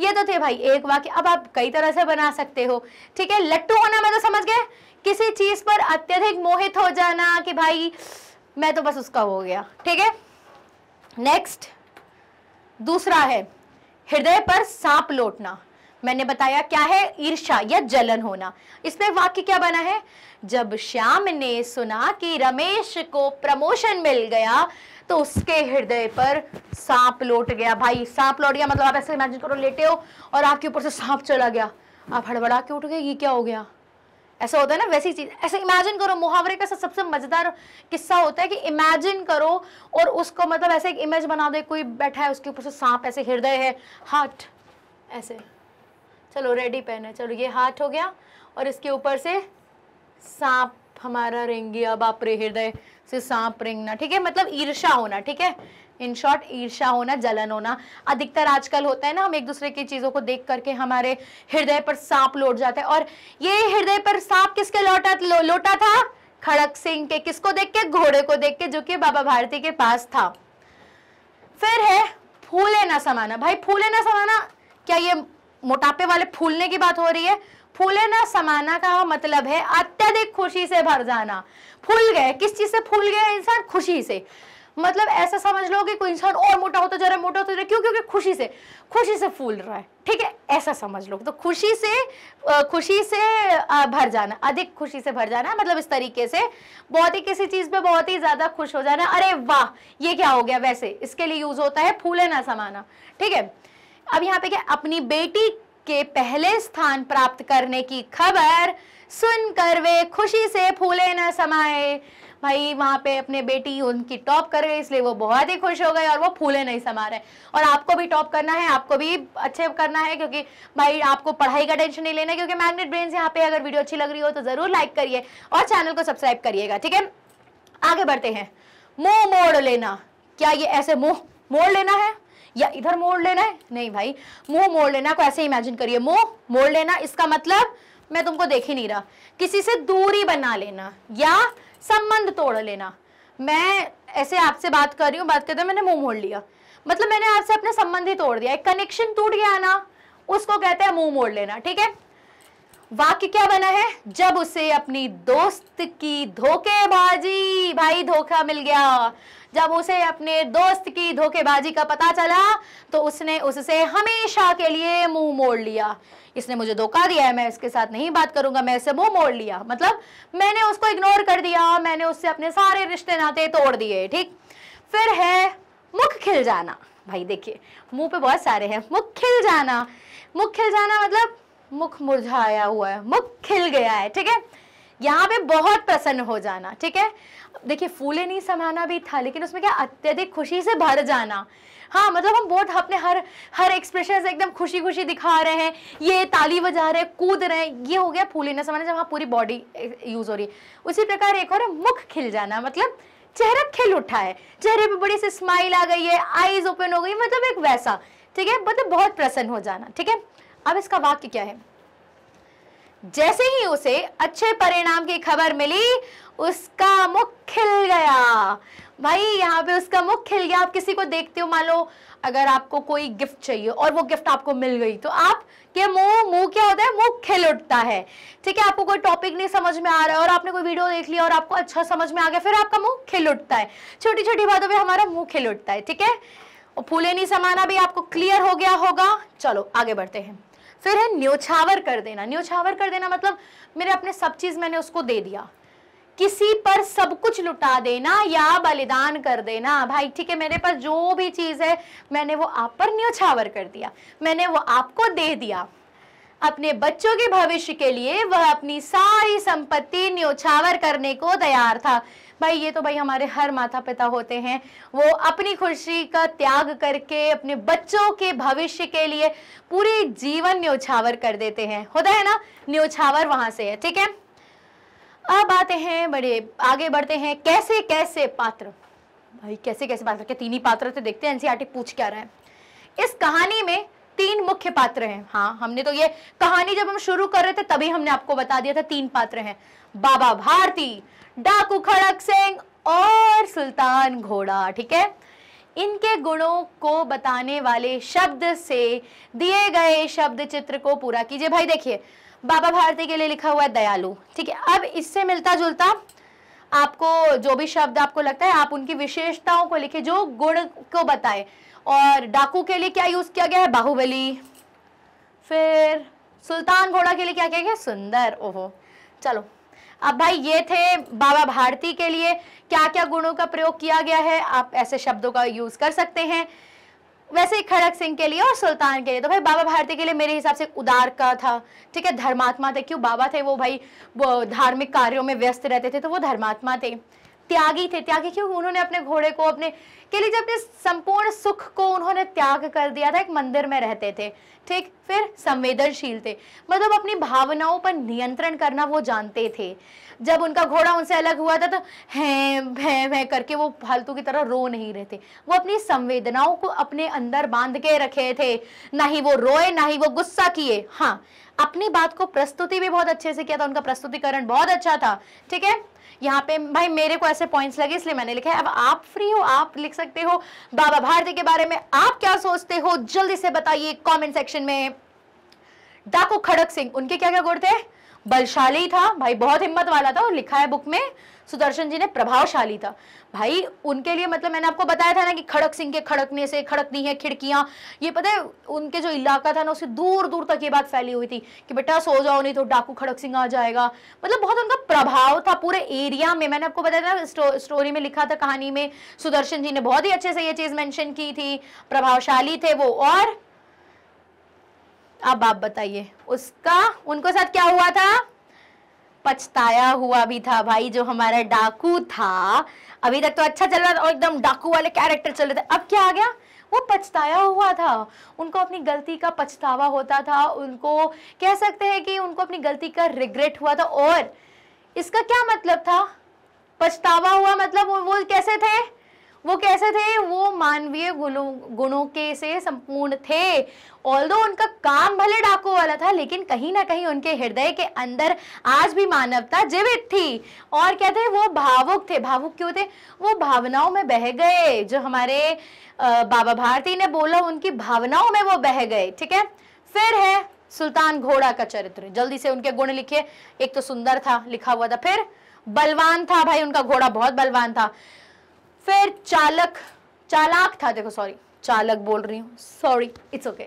S1: ये तो थे भाई एक वाक्य अब आप कई तरह से बना सकते हो ठीक है लट्टू होना मैं तो समझ गए किसी चीज पर अत्यधिक मोहित हो जाना कि भाई मैं तो बस उसका हो गया ठीक है नेक्स्ट दूसरा है हृदय पर सांप लौटना मैंने बताया क्या है ईर्षा या जलन होना इसमें वाक्य क्या बना है जब श्याम ने सुना कि रमेश को प्रमोशन मिल गया तो उसके हृदय पर सांप लौट गया भाई सांप लौट गया मतलब आप ऐसे इमेजिन करो लेटे हो और आपके ऊपर से सांप चला गया आप हड़बड़ा के उठ गए ये क्या हो गया ऐसा होता है ना वैसी चीज ऐसे इमेजिन करो मुहावरे का सबसे मजेदार किस्सा होता है कि इमेजिन करो और उसको मतलब ऐसे एक इमेज बना दो कोई बैठा है उसके ऊपर से सांप ऐसे हृदय है हार्ट ऐसे चलो रेडी पेन है चलो ये हाथ हो गया और इसके ऊपर से सांप हमारा आप रे हृदय से सांप रेंगना ठीक है मतलब ईर्षा होना ठीक है इन शॉर्ट ईर्षा होना जलन होना अधिकतर आजकल होता है ना हम एक दूसरे की चीज़ों को देख करके हमारे हृदय पर सांप लौट जाता है और ये हृदय पर सांप किसके लौटा लौटा था खड़क सिंह के किसको देख के घोड़े को देख के जो कि बाबा भारती के पास था फिर है फूले ना समाना भाई फूले ना समाना क्या ये मोटापे वाले फूलने की बात हो रही है फूले ना समाना का मतलब है अत्यधिक खुशी से भर जाना फूल गए किस चीज से फूल गया इंसान खुशी से मतलब ऐसा समझ लो कि कोई इंसान और मोटा होता जा रहा है मोटा होता जा रहा है क्यों क्योंकि खुशी से खुशी से फूल रहा है ठीक है ऐसा समझ लो तो खुशी से खुशी से भर जाना अधिक खुशी से भर जाना मतलब इस तरीके से बहुत ही किसी चीज़ पे बहुत ही ज़्यादा खुश हो जाना अरे वाह ये क्या हो गया वैसे इसके लिए यूज़ होता है फूले ना समाना ठीक है अब यहाँ पे क्या अपनी बेटी के पहले स्थान प्राप्त करने की खबर सुनकर वे खुशी से फूले न समाए भाई वहां पे अपने बेटी उनकी टॉप कर गई इसलिए वो बहुत ही खुश हो गए और वो फूले नहीं समा रहे और आपको भी टॉप करना है आपको भी अच्छे करना है क्योंकि भाई आपको पढ़ाई का टेंशन नहीं लेना क्योंकि मैग्नेट ब्रेन यहाँ पे अगर वीडियो अच्छी लग रही हो तो ज़रूर लाइक करिए और चैनल को सब्सक्राइब करिएगा ठीक है आगे बढ़ते हैं मुंह मोड़ लेना क्या ये ऐसे मुंह मोड़ लेना है या इधर मोड़ लेना है नहीं भाई मुंह मोड़ लेना को ऐसे इमेजिन करिए मुंह मोड़ लेना इसका मतलब मैं तुमको देख ही नहीं रहा किसी से दूरी बना लेना या संबंध तोड़ लेना मैं ऐसे आपसे बात कर रही हूँ बात करते मैंने मुंह मोड़ लिया मतलब मैंने आपसे अपने संबंध ही तोड़ दिया एक कनेक्शन टूट गया ना उसको कहते हैं मुंह मोड़ लेना ठीक है वाक्य क्या बना है जब उसे अपनी दोस्त की धोखेबाजी भाई धोखा मिल गया जब उसे अपने दोस्त की धोखेबाजी का पता चला तो उसने उससे हमेशा के लिए मुंह मोड़ लिया इसने मुझे धोखा दिया है मैं इसके साथ नहीं बात करूंगा मैं इसे मुंह मोड़ लिया मतलब मैंने उसको इग्नोर कर दिया मैंने उससे अपने सारे रिश्ते नाते तोड़ दिए ठीक फिर है मुख खिल जाना भाई देखिए मुंह पे बहुत सारे हैं मुख खिल जाना मुख खिल जाना मतलब मुख मुरझाया हुआ है मुख खिल गया है ठीक है यहाँ पे बहुत प्रसन्न हो जाना ठीक है देखिए फूले नहीं समाना भी था लेकिन उसमें क्या अत्यधिक खुशी से भर जाना हाँ मतलब हम बहुत अपने हर हर एक्सप्रेशन से एकदम खुशी खुशी दिखा रहे हैं ये ताली बजा रहे हैं कूद रहे हैं ये हो गया फूले ना समाना जब हाँ पूरी बॉडी यूज हो रही है उसी प्रकार एक और मुख खिल जाना मतलब चेहरा खिल उठा है चेहरे पर बड़ी सी स्माइल आ गई है आईज ओपन हो गई मतलब एक वैसा ठीक है मतलब बहुत प्रसन्न हो जाना ठीक है अब इसका वाक्य क्या है जैसे ही उसे अच्छे परिणाम की खबर मिली उसका मुख खिल गया भाई यहाँ पे उसका मुख खिल गया आप किसी को देखते हो मान लो अगर आपको कोई गिफ्ट चाहिए और वो गिफ्ट आपको मिल गई तो आप के मुंह मुंह क्या होता है मुंह खिल उठता है ठीक है आपको कोई टॉपिक नहीं समझ में आ रहा है और आपने कोई वीडियो देख लिया और आपको अच्छा समझ में आ गया फिर आपका मुंह खिल उठता है छोटी छोटी बातों पर हमारा मुंह खिल उठता है ठीक है और फूले नहीं समाना भी आपको क्लियर हो गया होगा चलो आगे बढ़ते हैं फिर है न्योछावर कर देना न्योछावर कर देना मतलब मेरे अपने सब चीज़ मैंने उसको दे दिया किसी पर सब कुछ लुटा देना या बलिदान कर देना भाई ठीक है मेरे पास जो भी चीज़ है मैंने वो आप पर न्योछावर कर दिया मैंने वो आपको दे दिया अपने बच्चों के भविष्य के लिए वह अपनी सारी संपत्ति न्योछावर करने को तैयार था भाई ये तो भाई हमारे हर माता पिता होते हैं वो अपनी खुशी का त्याग करके अपने बच्चों के भविष्य के लिए पूरे जीवन न्योछावर कर देते हैं होता है ना न्योछावर वहां से है ठीक है अब आते हैं बड़े आगे बढ़ते हैं कैसे कैसे पात्र भाई कैसे कैसे पात्र के तीन ही पात्र तो देखते हैं एनसीआरटी पूछ क्या रहा है इस कहानी में तीन मुख्य पात्र हैं हाँ हमने तो ये कहानी जब हम शुरू कर रहे थे तभी हमने आपको बता दिया था तीन पात्र हैं बाबा भारती डाकू खड़क सिंह और सुल्तान घोड़ा ठीक है इनके गुणों को बताने वाले शब्द से दिए गए शब्द चित्र को पूरा कीजिए भाई देखिए बाबा भारती के लिए लिखा हुआ है दयालु ठीक है अब इससे मिलता जुलता आपको जो भी शब्द आपको लगता है आप उनकी विशेषताओं को लिखे जो गुण को बताएं और डाकू के लिए क्या यूज़ किया गया है बाहुबली फिर सुल्तान घोड़ा के लिए क्या क्या गया सुंदर ओहो चलो अब भाई ये थे बाबा भारती के लिए क्या क्या गुणों का प्रयोग किया गया है आप ऐसे शब्दों का यूज कर सकते हैं वैसे ही खड़ग सिंह के लिए और सुल्तान के लिए तो भाई बाबा भारती के लिए मेरे हिसाब से उदार का था ठीक है धर्मात्मा थे क्यों बाबा थे वो भाई वो धार्मिक कार्यों में व्यस्त रहते थे तो वो धर्मात्मा थे त्यागी थे त्यागी क्यों उन्होंने अपने घोड़े को अपने कह लीजिए अपने संपूर्ण सुख को उन्होंने त्याग कर दिया था एक मंदिर में रहते थे ठीक फिर संवेदनशील थे मतलब अपनी भावनाओं पर नियंत्रण करना वो जानते थे जब उनका घोड़ा उनसे अलग हुआ था तो हैं भय भय करके वो फालतू की तरह रो नहीं रहे थे वो अपनी संवेदनाओं को अपने अंदर बांध के रखे थे ना ही वो रोए ना ही वो गुस्सा किए हाँ अपनी बात को प्रस्तुति भी बहुत अच्छे से किया था उनका प्रस्तुतिकरण बहुत अच्छा था ठीक है यहाँ पे भाई मेरे को ऐसे पॉइंट्स लगे इसलिए मैंने लिखा है अब आप फ्री हो आप लिख सकते हो बाबा भारती के बारे में आप क्या सोचते हो जल्दी से बताइए कॉमेंट सेक्शन में डाकू खड़क सिंह उनके क्या क्या गुण थे बलशाली था भाई बहुत हिम्मत वाला था और लिखा है बुक में सुदर्शन जी ने प्रभावशाली था भाई उनके लिए मतलब मैंने आपको बताया था ना कि खड़क सिंह के खड़कने से खड़क दी है खिड़कियां ये पता है उनके जो इलाका था ना उससे दूर दूर तक ये बात फैली हुई थी कि बेटा सो जाओ नहीं तो डाकू खड़क सिंह आ जाएगा मतलब बहुत उनका प्रभाव था पूरे एरिया में मैंने आपको बताया था स्टो, स्टोरी में लिखा था कहानी में सुदर्शन जी ने बहुत ही अच्छे से ये चीज मैंशन की थी प्रभावशाली थे वो और अब आप बताइए उसका उनको साथ क्या हुआ था पछताया हुआ भी था भाई जो हमारा डाकू था अभी तक तो अच्छा चल रहा था और एकदम डाकू वाले कैरेक्टर चल रहे थे अब क्या आ गया वो पछताया हुआ था उनको अपनी गलती का पछतावा होता था उनको कह सकते हैं कि उनको अपनी गलती का रिग्रेट हुआ था और इसका क्या मतलब था पछतावा हुआ मतलब वो कैसे थे वो कैसे थे वो मानवीय गुणों के से संपूर्ण थे ऑल्दो उनका काम भले डाकू वाला था लेकिन कहीं ना कहीं उनके हृदय के अंदर आज भी मानवता जीवित थी और क्या थे वो भावुक थे भावुक क्यों थे वो भावनाओं में बह गए जो हमारे बाबा भारती ने बोला उनकी भावनाओं में वो बह गए ठीक है फिर है सुल्तान घोड़ा का चरित्र जल्दी से उनके गुण लिखिए एक तो सुंदर था लिखा हुआ था फिर बलवान था भाई उनका घोड़ा बहुत बलवान था फिर चालक चालाक था देखो सॉरी चालक बोल रही हूँ सॉरी इट्स ओके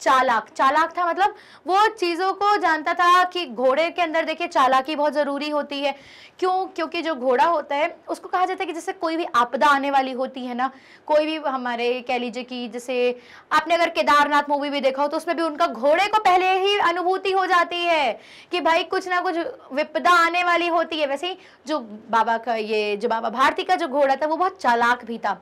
S1: चालाक चालाक था मतलब वो चीज़ों को जानता था कि घोड़े के अंदर देखिए चालाकी बहुत ज़रूरी होती है क्यों क्योंकि जो घोड़ा होता है उसको कहा जाता है कि जैसे कोई भी आपदा आने वाली होती है ना कोई भी हमारे कह लीजिए कि जैसे आपने अगर केदारनाथ मूवी भी देखा हो तो उसमें भी उनका घोड़े को पहले ही अनुभूति हो जाती है कि भाई कुछ ना कुछ विपदा आने वाली होती है वैसे ही जो बाबा का ये जो बाबा भारती का जो घोड़ा था वो बहुत चालाक भी था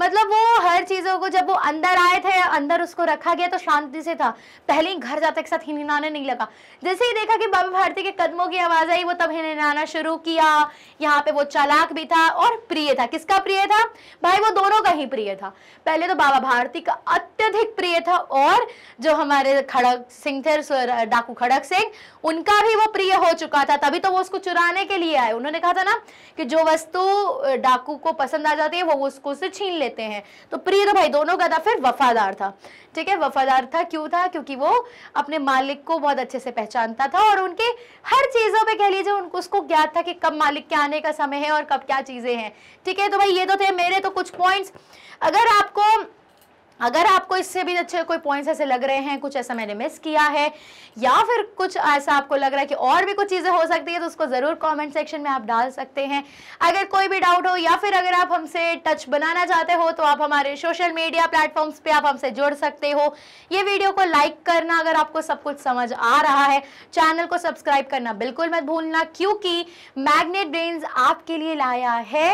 S1: मतलब वो हर चीज़ों को जब वो अंदर आए थे अंदर उसको रखा गया तो शांति से था पहले ही घर जाते के साथ हिनाने नहीं लगा जैसे ही देखा कि बाबा भारती के कदमों की आवाज़ आई वो तब हिनाना शुरू किया था यहाँ पे वो चालाक भी था और प्रिय था किसका प्रिय था भाई वो दोनों का ही प्रिय था पहले तो बाबा भारती का अत्यधिक प्रिय था और जो हमारे खड़क सिंह थे डाकू खड़क सिंह उनका भी वो प्रिय हो चुका था तभी तो वो उसको चुराने के लिए आए उन्होंने कहा था ना कि जो वस्तु डाकू को पसंद आ जाती है वो उसको उससे छीन लेते हैं तो प्रिय तो भाई दोनों का था फिर वफादार था ठीक है वफादार था क्यों था क्योंकि वो अपने मालिक को बहुत अच्छे से पहचानता था और उनके हर चीज़ों पे कह लीजिए उनको उसको ज्ञात था कि कब मालिक के आने का समय है और कब क्या चीज़ें हैं ठीक है तो भाई ये तो थे मेरे तो कुछ पॉइंट्स अगर आपको अगर आपको इससे भी अच्छे कोई पॉइंट्स ऐसे लग रहे हैं कुछ ऐसा मैंने मिस किया है या फिर कुछ ऐसा आपको लग रहा है कि और भी कुछ चीज़ें हो सकती है तो उसको ज़रूर कमेंट सेक्शन में आप डाल सकते हैं अगर कोई भी डाउट हो या फिर अगर आप हमसे टच बनाना चाहते हो तो आप हमारे सोशल मीडिया प्लेटफॉर्म्स पे आप हमसे जुड़ सकते हो ये वीडियो को लाइक करना अगर आपको सब कुछ समझ आ रहा है चैनल को सब्सक्राइब करना बिल्कुल मत भूलना क्योंकि मैग्नेट ब्रेन्स आपके लिए लाया है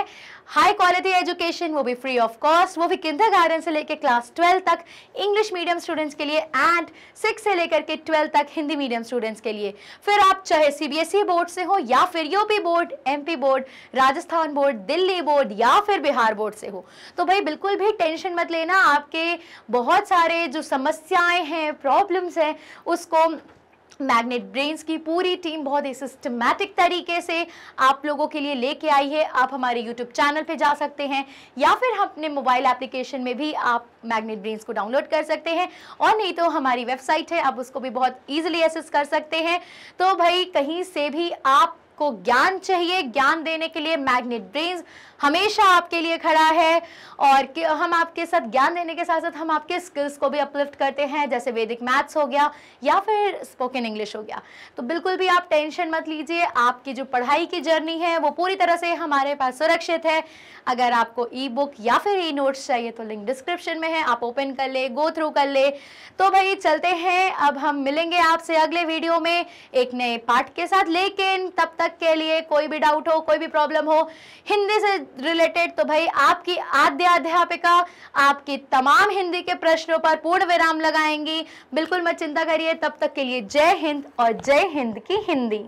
S1: हाई क्वालिटी एजुकेशन वो भी फ्री ऑफ कॉस्ट वो भी किंडर गार्डन से लेकर क्लास ट्वेल्व तक इंग्लिश मीडियम स्टूडेंट्स के लिए एंड सिक्स से लेकर के ट्वेल्व तक हिंदी मीडियम स्टूडेंट्स के लिए फिर आप चाहे सीबीएसई बोर्ड e से हो या फिर UP board MP board Rajasthan board Delhi board या फिर बिहार बोर्ड से हो तो भाई बिल्कुल भी टेंशन मत लेना आपके बहुत सारे जो समस्याएं हैं प्रॉब्लम्स हैं उसको मैग्नेट ब्रेन्स की पूरी टीम बहुत ही सिस्टमैटिक तरीके से आप लोगों के लिए लेके आई है आप हमारे यूट्यूब चैनल पे जा सकते हैं या फिर अपने मोबाइल एप्लीकेशन में भी आप मैग्नेट ब्रेन्स को डाउनलोड कर सकते हैं और नहीं तो हमारी वेबसाइट है आप उसको भी बहुत ईजिली एसेस कर सकते हैं तो भाई कहीं से भी आप को ज्ञान चाहिए ज्ञान देने के लिए मैग्नेट ब्रेन्स हमेशा आपके लिए खड़ा है और हम आपके साथ ज्ञान देने के साथ साथ हम आपके स्किल्स को भी अपलिफ्ट करते हैं जैसे वैदिक मैथ्स हो गया या फिर स्पोकन इंग्लिश हो गया तो बिल्कुल भी आप टेंशन मत लीजिए आपकी जो पढ़ाई की जर्नी है वो पूरी तरह से हमारे पास सुरक्षित है अगर आपको ई बुक या फिर ई नोट्स चाहिए तो लिंक डिस्क्रिप्शन में है आप ओपन कर ले गो थ्रू कर ले तो भाई चलते हैं अब हम मिलेंगे आपसे अगले वीडियो में एक नए पार्ट के साथ लेकिन तब तक के लिए कोई भी डाउट हो कोई भी प्रॉब्लम हो हिंदी से रिलेटेड तो भाई आपकी आद्य अध्यापिका आपके तमाम हिंदी के प्रश्नों पर पूर्ण विराम लगाएंगी बिल्कुल मत चिंता करिए तब तक के लिए जय हिंद और जय हिंद की हिंदी